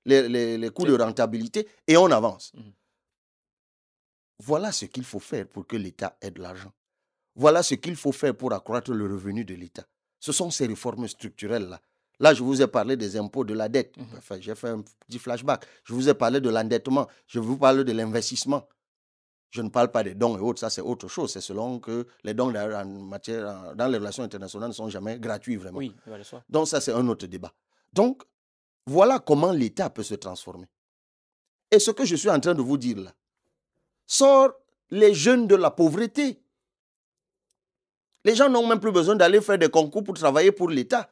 les, coûts de rentabilité et on avance. Mhm. Voilà ce qu'il faut faire pour que l'État ait de l'argent. Voilà ce qu'il faut faire pour accroître le revenu de l'État. Ce sont ces réformes structurelles-là Là, je vous ai parlé des impôts, de la dette. Mmh j'ai fait un petit flashback. Je vous ai parlé de l'endettement. Je vous parle de l'investissement. Je ne parle pas des dons et autres, ça c'est autre chose. C'est selon que les dons en matière, dans les relations internationales ne sont jamais gratuits vraiment. Donc ça c'est un autre débat. Donc voilà comment l'État peut se transformer. Et ce que je suis en train de vous dire là, sort les jeunes de la pauvreté. Les gens n'ont même plus besoin d'aller faire des concours pour travailler pour l'État.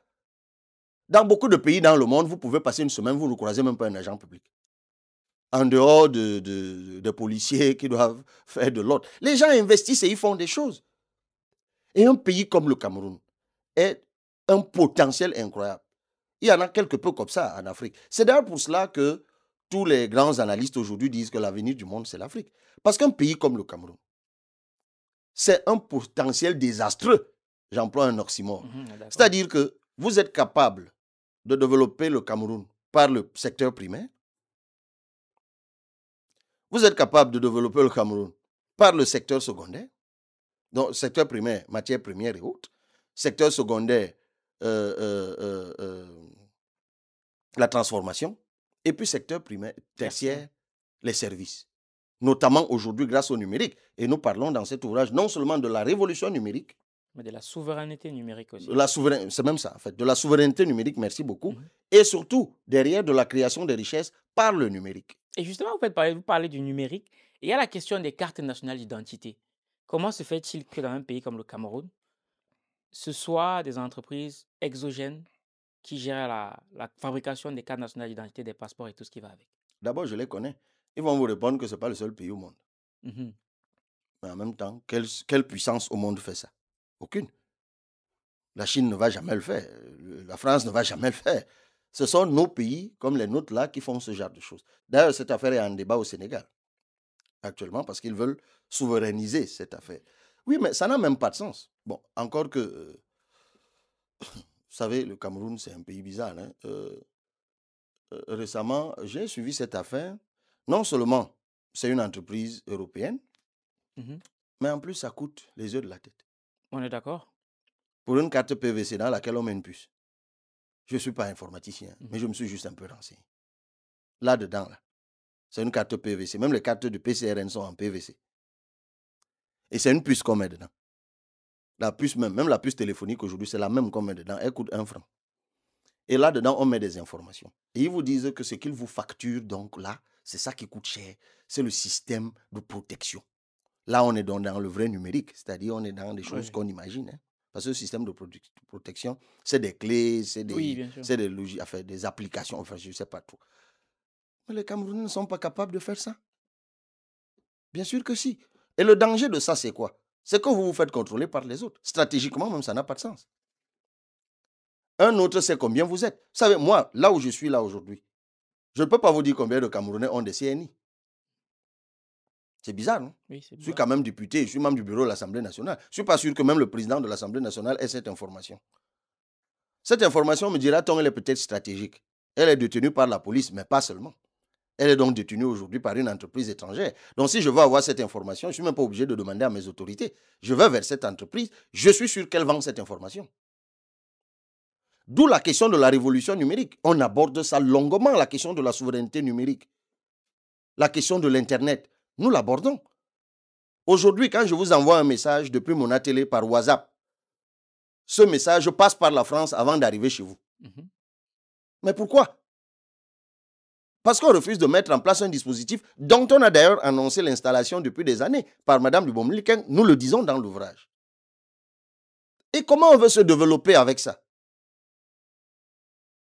Dans beaucoup de pays dans le monde, vous pouvez passer une semaine, vous ne croisez même pas un agent public. En dehors des policiers qui doivent faire de l'ordre. Les gens investissent et ils font des choses. Et un pays comme le Cameroun est un potentiel incroyable. Il y en a quelque peu comme ça en Afrique. C'est d'ailleurs pour cela que tous les grands analystes aujourd'hui disent que l'avenir du monde, c'est l'Afrique. Parce qu'un pays comme le Cameroun, c'est un potentiel désastreux. J'emploie un oxymore. Mhm, C'est-à-dire que vous êtes capable de développer le Cameroun par le secteur primaire Vous êtes capable de développer le Cameroun par le secteur secondaire Donc, secteur primaire, matière première et autres. Secteur secondaire, euh, euh, euh, la transformation. Et puis, secteur primaire, tertiaire, les services. Notamment aujourd'hui grâce au numérique. Et nous parlons dans cet ouvrage non seulement de la révolution numérique, mais de la souveraineté numérique aussi. La c'est même ça, en fait. De la souveraineté numérique, merci beaucoup. Et surtout, derrière de la création des richesses par le numérique. Et justement, vous, parler, vous parlez du numérique. il y a la question des cartes nationales d'identité. Comment se fait-il que dans un pays comme le Cameroun, ce soit des entreprises exogènes qui gèrent la, fabrication des cartes nationales d'identité, des passeports et tout ce qui va avec D'abord, je les connais. Ils vont vous répondre que ce n'est pas le seul pays au monde. Mmh mais en même temps, quelle puissance au monde fait ça aucune. La Chine ne va jamais le faire. La France ne va jamais le faire. Ce sont nos pays, comme les nôtres là, qui font ce genre de choses. D'ailleurs, cette affaire est en débat au Sénégal, actuellement, parce qu'ils veulent souverainiser cette affaire. Oui, mais ça n'a même pas de sens. Bon, encore que, euh, vous savez, le Cameroun, c'est un pays bizarre. Hein. Euh, euh, récemment, j'ai suivi cette affaire. Non seulement c'est une entreprise européenne, mmh mais en plus, ça coûte les yeux de la tête. On est d'accord Pour une carte PVC dans laquelle on met une puce. Je ne suis pas informaticien, hein, mais mmh je me suis juste un peu renseigné. Là-dedans, là, c'est une carte PVC. Même les cartes de PCRN sont en PVC. Et c'est une puce qu'on met dedans. La puce même, même la puce téléphonique aujourd'hui, c'est la même qu'on met dedans. Elle coûte un franc. Et là-dedans, on met des informations. Et ils vous disent que ce qu'ils vous facturent, donc là, c'est ça qui coûte cher. C'est le système de protection. Là, on est dans, le vrai numérique, c'est-à-dire on est dans des choses qu'on imagine. Hein. Parce que le système de protection, c'est des clés, c'est des, c'est des, logis, faire des applications, enfin, je ne sais pas trop. Mais les Camerounais ne sont pas capables de faire ça. Bien sûr que si. Et le danger de ça, c'est quoi C'est que vous vous faites contrôler par les autres. Stratégiquement, même, ça n'a pas de sens. Un autre sait combien vous êtes. Vous savez, moi, là où je suis là aujourd'hui, je ne peux pas vous dire combien de Camerounais ont des CNI. C'est bizarre, non Je suis quand même député, je suis membre du bureau de l'Assemblée nationale. Je ne suis pas sûr que même le président de l'Assemblée nationale ait cette information. Cette information, me dira t elle est peut-être stratégique. Elle est détenue par la police, mais pas seulement. Elle est donc détenue aujourd'hui par une entreprise étrangère. Donc si je veux avoir cette information, je ne suis même pas obligé de demander à mes autorités. Je vais vers cette entreprise, je suis sûr qu'elle vend cette information. D'où la question de la révolution numérique. On aborde ça longuement, la question de la souveraineté numérique, la question de l'Internet, nous l'abordons. Aujourd'hui, quand je vous envoie un message depuis mon atelier par WhatsApp, ce message passe par la France avant d'arriver chez vous. Mmh Mais pourquoi Parce qu'on refuse de mettre en place un dispositif dont on a d'ailleurs annoncé l'installation depuis des années par Mme Dubomlikin. Nous le disons dans l'ouvrage. Et comment on veut se développer avec ça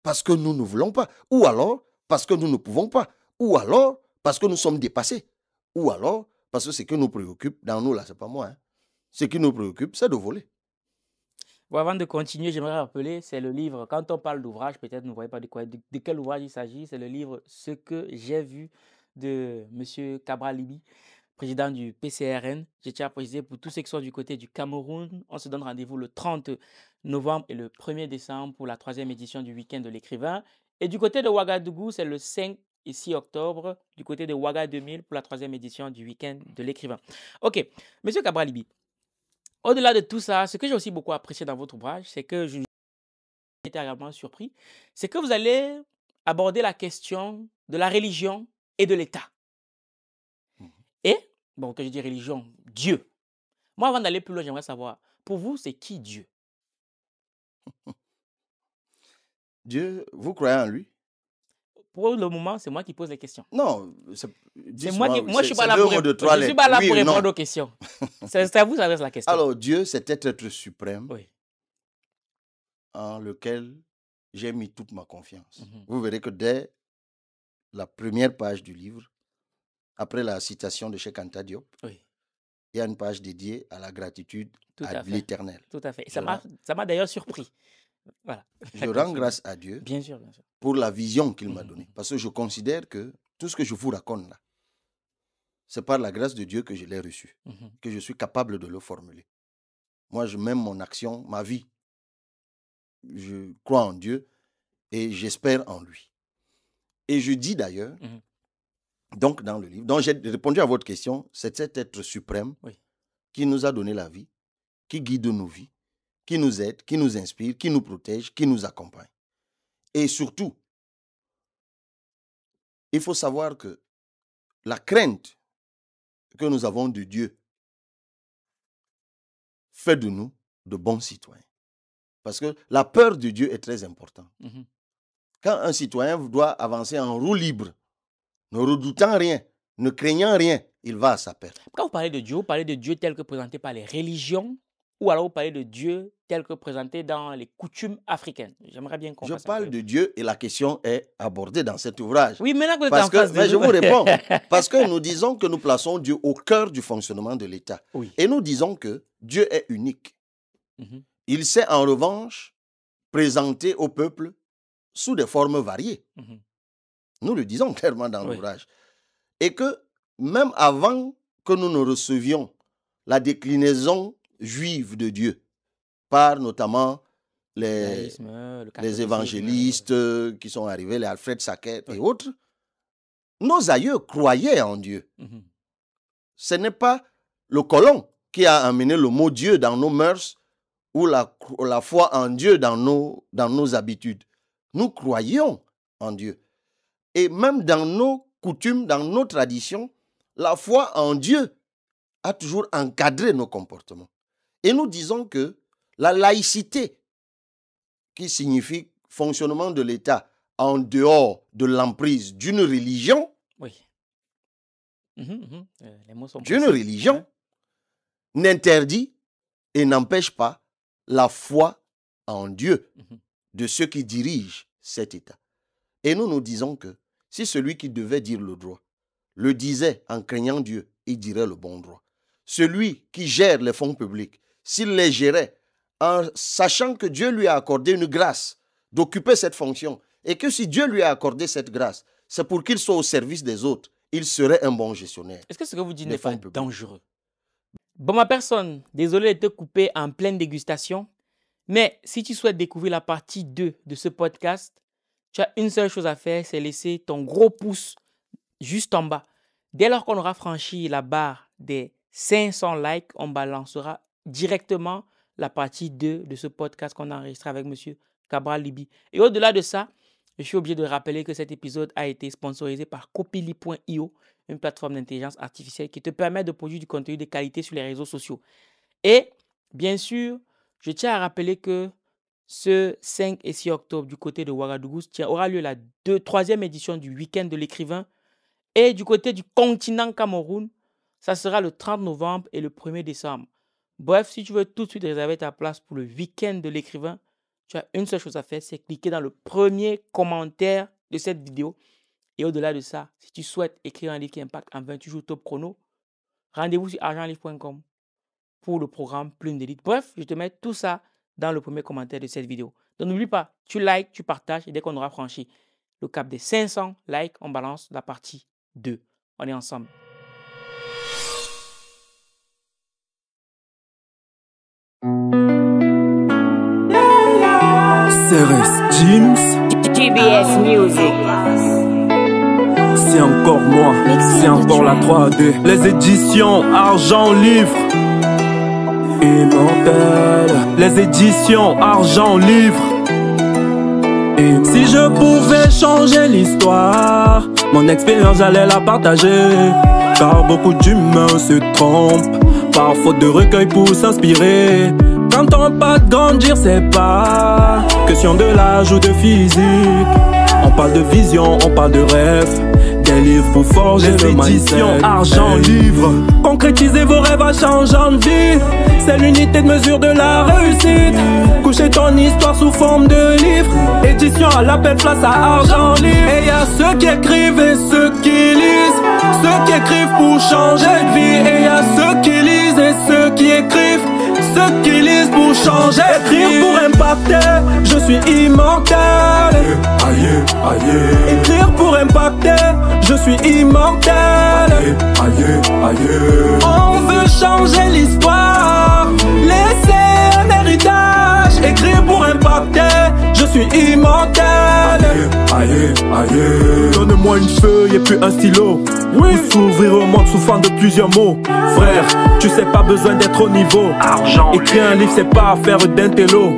Parce que nous ne voulons pas. Ou alors parce que nous ne pouvons pas. Ou alors parce que nous sommes dépassés. Ou alors, parce que ce qui nous préoccupe, dans nous là, c'est pas moi. Hein. Ce qui nous préoccupe, c'est de voler. Bon, avant de continuer, j'aimerais rappeler, c'est le livre, quand on parle d'ouvrage, peut-être vous ne voyez pas de, quoi, de, quel ouvrage il s'agit, c'est le livre Ce que j'ai vu de M. Cabralibi, président du PCRN. Je tiens à préciser pour tous ceux qui sont du côté du Cameroun, on se donne rendez-vous le 30 novembre et le 1er décembre pour la troisième édition du week-end de l'écrivain. Et du côté de Ouagadougou, c'est le 5 ici octobre du côté de Ouaga 2000 pour la troisième édition du week-end de l'écrivain. Ok, Monsieur Cabralibi, au-delà de tout ça, ce que j'ai aussi beaucoup apprécié dans votre ouvrage, c'est que je été agréablement surpris, c'est que vous allez aborder la question de la religion et de l'État. Mhm. Et, bon, quand je dis religion, Dieu. Moi, avant d'aller plus loin, j'aimerais savoir, pour vous, c'est qui Dieu Dieu, vous croyez en lui pour le moment, c'est moi qui pose les questions. Non, c'est moi qui. je suis pas là pour, suis pas là pour répondre aux questions. c'est à vous reste la question. Alors, Dieu, c'est cet être suprême en lequel j'ai mis toute ma confiance. Mhm. Vous verrez que dès la première page du livre, après la citation de Cheikh Anta il y a une page dédiée à la gratitude à, l'éternel. Tout à fait. ça m'a d'ailleurs surpris. Voilà. Je rends grâce à Dieu. Bien sûr, bien sûr pour la vision qu'il m'a mm. donnée. Parce que je considère que tout ce que je vous raconte là, c'est par la grâce de Dieu que je l'ai reçu, mm-hmm. que je suis capable de le formuler. Moi, je mets mon action, ma vie. Je crois en Dieu et j'espère en lui. Et je dis d'ailleurs, mm-hmm. donc dans le livre, donc j'ai répondu à votre question, c'est cet être suprême qui nous a donné la vie, qui guide nos vies, qui nous aide, qui nous inspire, qui nous protège, qui nous accompagne. Et surtout, il faut savoir que la crainte que nous avons de Dieu fait de nous de bons citoyens. Parce que la peur de Dieu est très importante. Mmh Quand un citoyen doit avancer en roue libre, ne redoutant rien, ne craignant rien, il va à sa perte. Quand vous parlez de Dieu, vous parlez de Dieu tel que présenté par les religions, ou alors vous parlez de Dieu tel que présenté dans les coutumes africaines. J'aimerais bien comprendre. Je parle de Dieu et la question est abordée dans cet ouvrage. Oui, maintenant que, parce que mais je vous réponds. parce que nous disons que nous plaçons Dieu au cœur du fonctionnement de l'État. Oui. Et nous disons que Dieu est unique. Mm-hmm. Il s'est en revanche présenté au peuple sous des formes variées. Mm-hmm. Nous le disons clairement dans l'ouvrage. Et que même avant que nous ne recevions la déclinaison juive de Dieu, par notamment les, les évangélistes euh, euh, qui sont arrivés, les Alfred Sackett et autres, nos aïeux croyaient en Dieu. Mhm. Ce n'est pas le colon qui a amené le mot Dieu dans nos mœurs ou la, la foi en Dieu dans nos, dans nos habitudes. Nous croyons en Dieu. Et même dans nos coutumes, dans nos traditions, la foi en Dieu a toujours encadré nos comportements. Et nous disons que la laïcité, qui signifie fonctionnement de l'État en dehors de l'emprise d'une religion, mhm, mhm. Euh, d'une religion, n'interdit et n'empêche pas la foi en Dieu mhm. de ceux qui dirigent cet État. Et nous nous disons que si celui qui devait dire le droit le disait en craignant Dieu, il dirait le bon droit. Celui qui gère les fonds publics s'il les gérait, en sachant que Dieu lui a accordé une grâce d'occuper cette fonction, et que si Dieu lui a accordé cette grâce, c'est pour qu'il soit au service des autres, il serait un bon gestionnaire. Est-ce que ce que vous dites n'est pas dangereux Bon, ma personne, désolé de te couper en pleine dégustation, mais si tu souhaites découvrir la partie 2 de ce podcast, tu as une seule chose à faire, c'est laisser ton gros pouce juste en bas. Dès lors qu'on aura franchi la barre des 500 likes, on balancera directement la partie 2 de ce podcast qu'on a enregistré avec M. Cabral Libi. Et au-delà de ça, je suis obligé de rappeler que cet épisode a été sponsorisé par Copili.io, une plateforme d'intelligence artificielle qui te permet de produire du contenu de qualité sur les réseaux sociaux. Et bien sûr, je tiens à rappeler que ce 5 et 6 octobre du côté de Ouagadougou aura lieu la troisième édition du week-end de l'écrivain. Et du côté du continent Cameroun, ça sera le 30 novembre et le 1er décembre. Bref, si tu veux tout de suite réserver ta place pour le week-end de l'écrivain, tu as une seule chose à faire, c'est cliquer dans le premier commentaire de cette vidéo. Et au-delà de ça, si tu souhaites écrire un livre qui impacte en 28 jours top chrono, rendez-vous sur argentlivre.com pour le programme Plume d'élite. Bref, je te mets tout ça dans le premier commentaire de cette vidéo. Donc n'oublie pas, tu likes, tu partages et dès qu'on aura franchi le cap des 500 likes, on balance la partie 2. On est ensemble. GBS Music C'est encore moi, c'est encore la 3D Les éditions Argent Livre Immortel Les éditions Argent Livre et Si je pouvais changer l'histoire Mon expérience j'allais la partager Car beaucoup d'humains se trompent Par faute de recueil pour s'inspirer quand pas de grandir, c'est pas question de l'âge ou de physique. On parle de vision, on parle de rêve. Des livres pour forger Les argent, livre. Concrétisez vos rêves à changeant de vie. C'est l'unité de mesure de la réussite. Couchez ton histoire sous forme de livre. Édition à la l'appel place à argent livre. Et y'a ceux qui écrivent et ceux qui lisent. Ceux qui écrivent pour changer de vie. Et y'a ceux qui lisent et ceux qui écrivent. Ceux qui lisent. Changer, écrire mmh. pour impacter, je suis immortel. Aïe, aïe. Écrire pour impacter, je suis immortel. On veut changer l'histoire, laisser un héritage écrit pour impacter, je suis immortel. Donne-moi une feuille et puis un stylo. Oui. S'ouvrir au monde souffrant de plusieurs mots. Frère, tu sais pas besoin d'être au niveau. Argent. Écrire un livre, c'est pas affaire d'intello.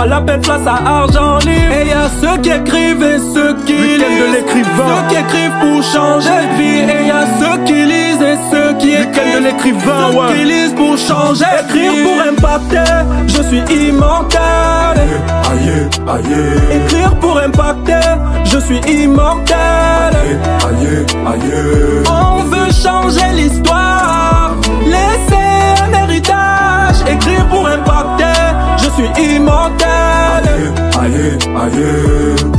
à la paix place à argent libre. Et y'a ceux qui écrivent et ceux qui lisent. de l'écrivain. Ceux qui écrivent pour changer de vie. Et y'a ceux qui lisent et ceux qui écrivent. de l'écrivain, Ceux qui lisent pour changer Écrire vie. pour impacter, je suis immortel. Aïe, aïe. Écrire pour impacter, je suis immortel. Aïe, aïe. On veut changer l'histoire. Laisser un héritage. Écrire pour impacter suis immortel. Allez, allez, de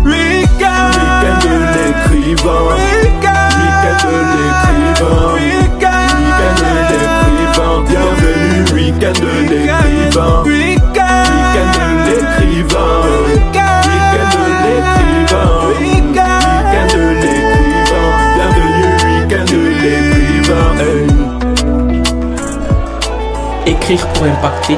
l'écrivain. de l'écrivain. Bienvenue, de l'écrivain. l'écrivain. Bienvenue, de l'écrivain. Écrire pour impacter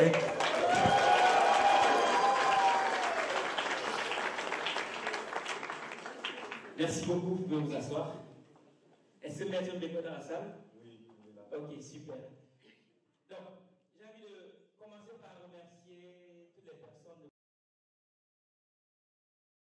Merci beaucoup. Vous pouvez vous asseoir. Est-ce que maître est dans la salle Oui. Ok, super.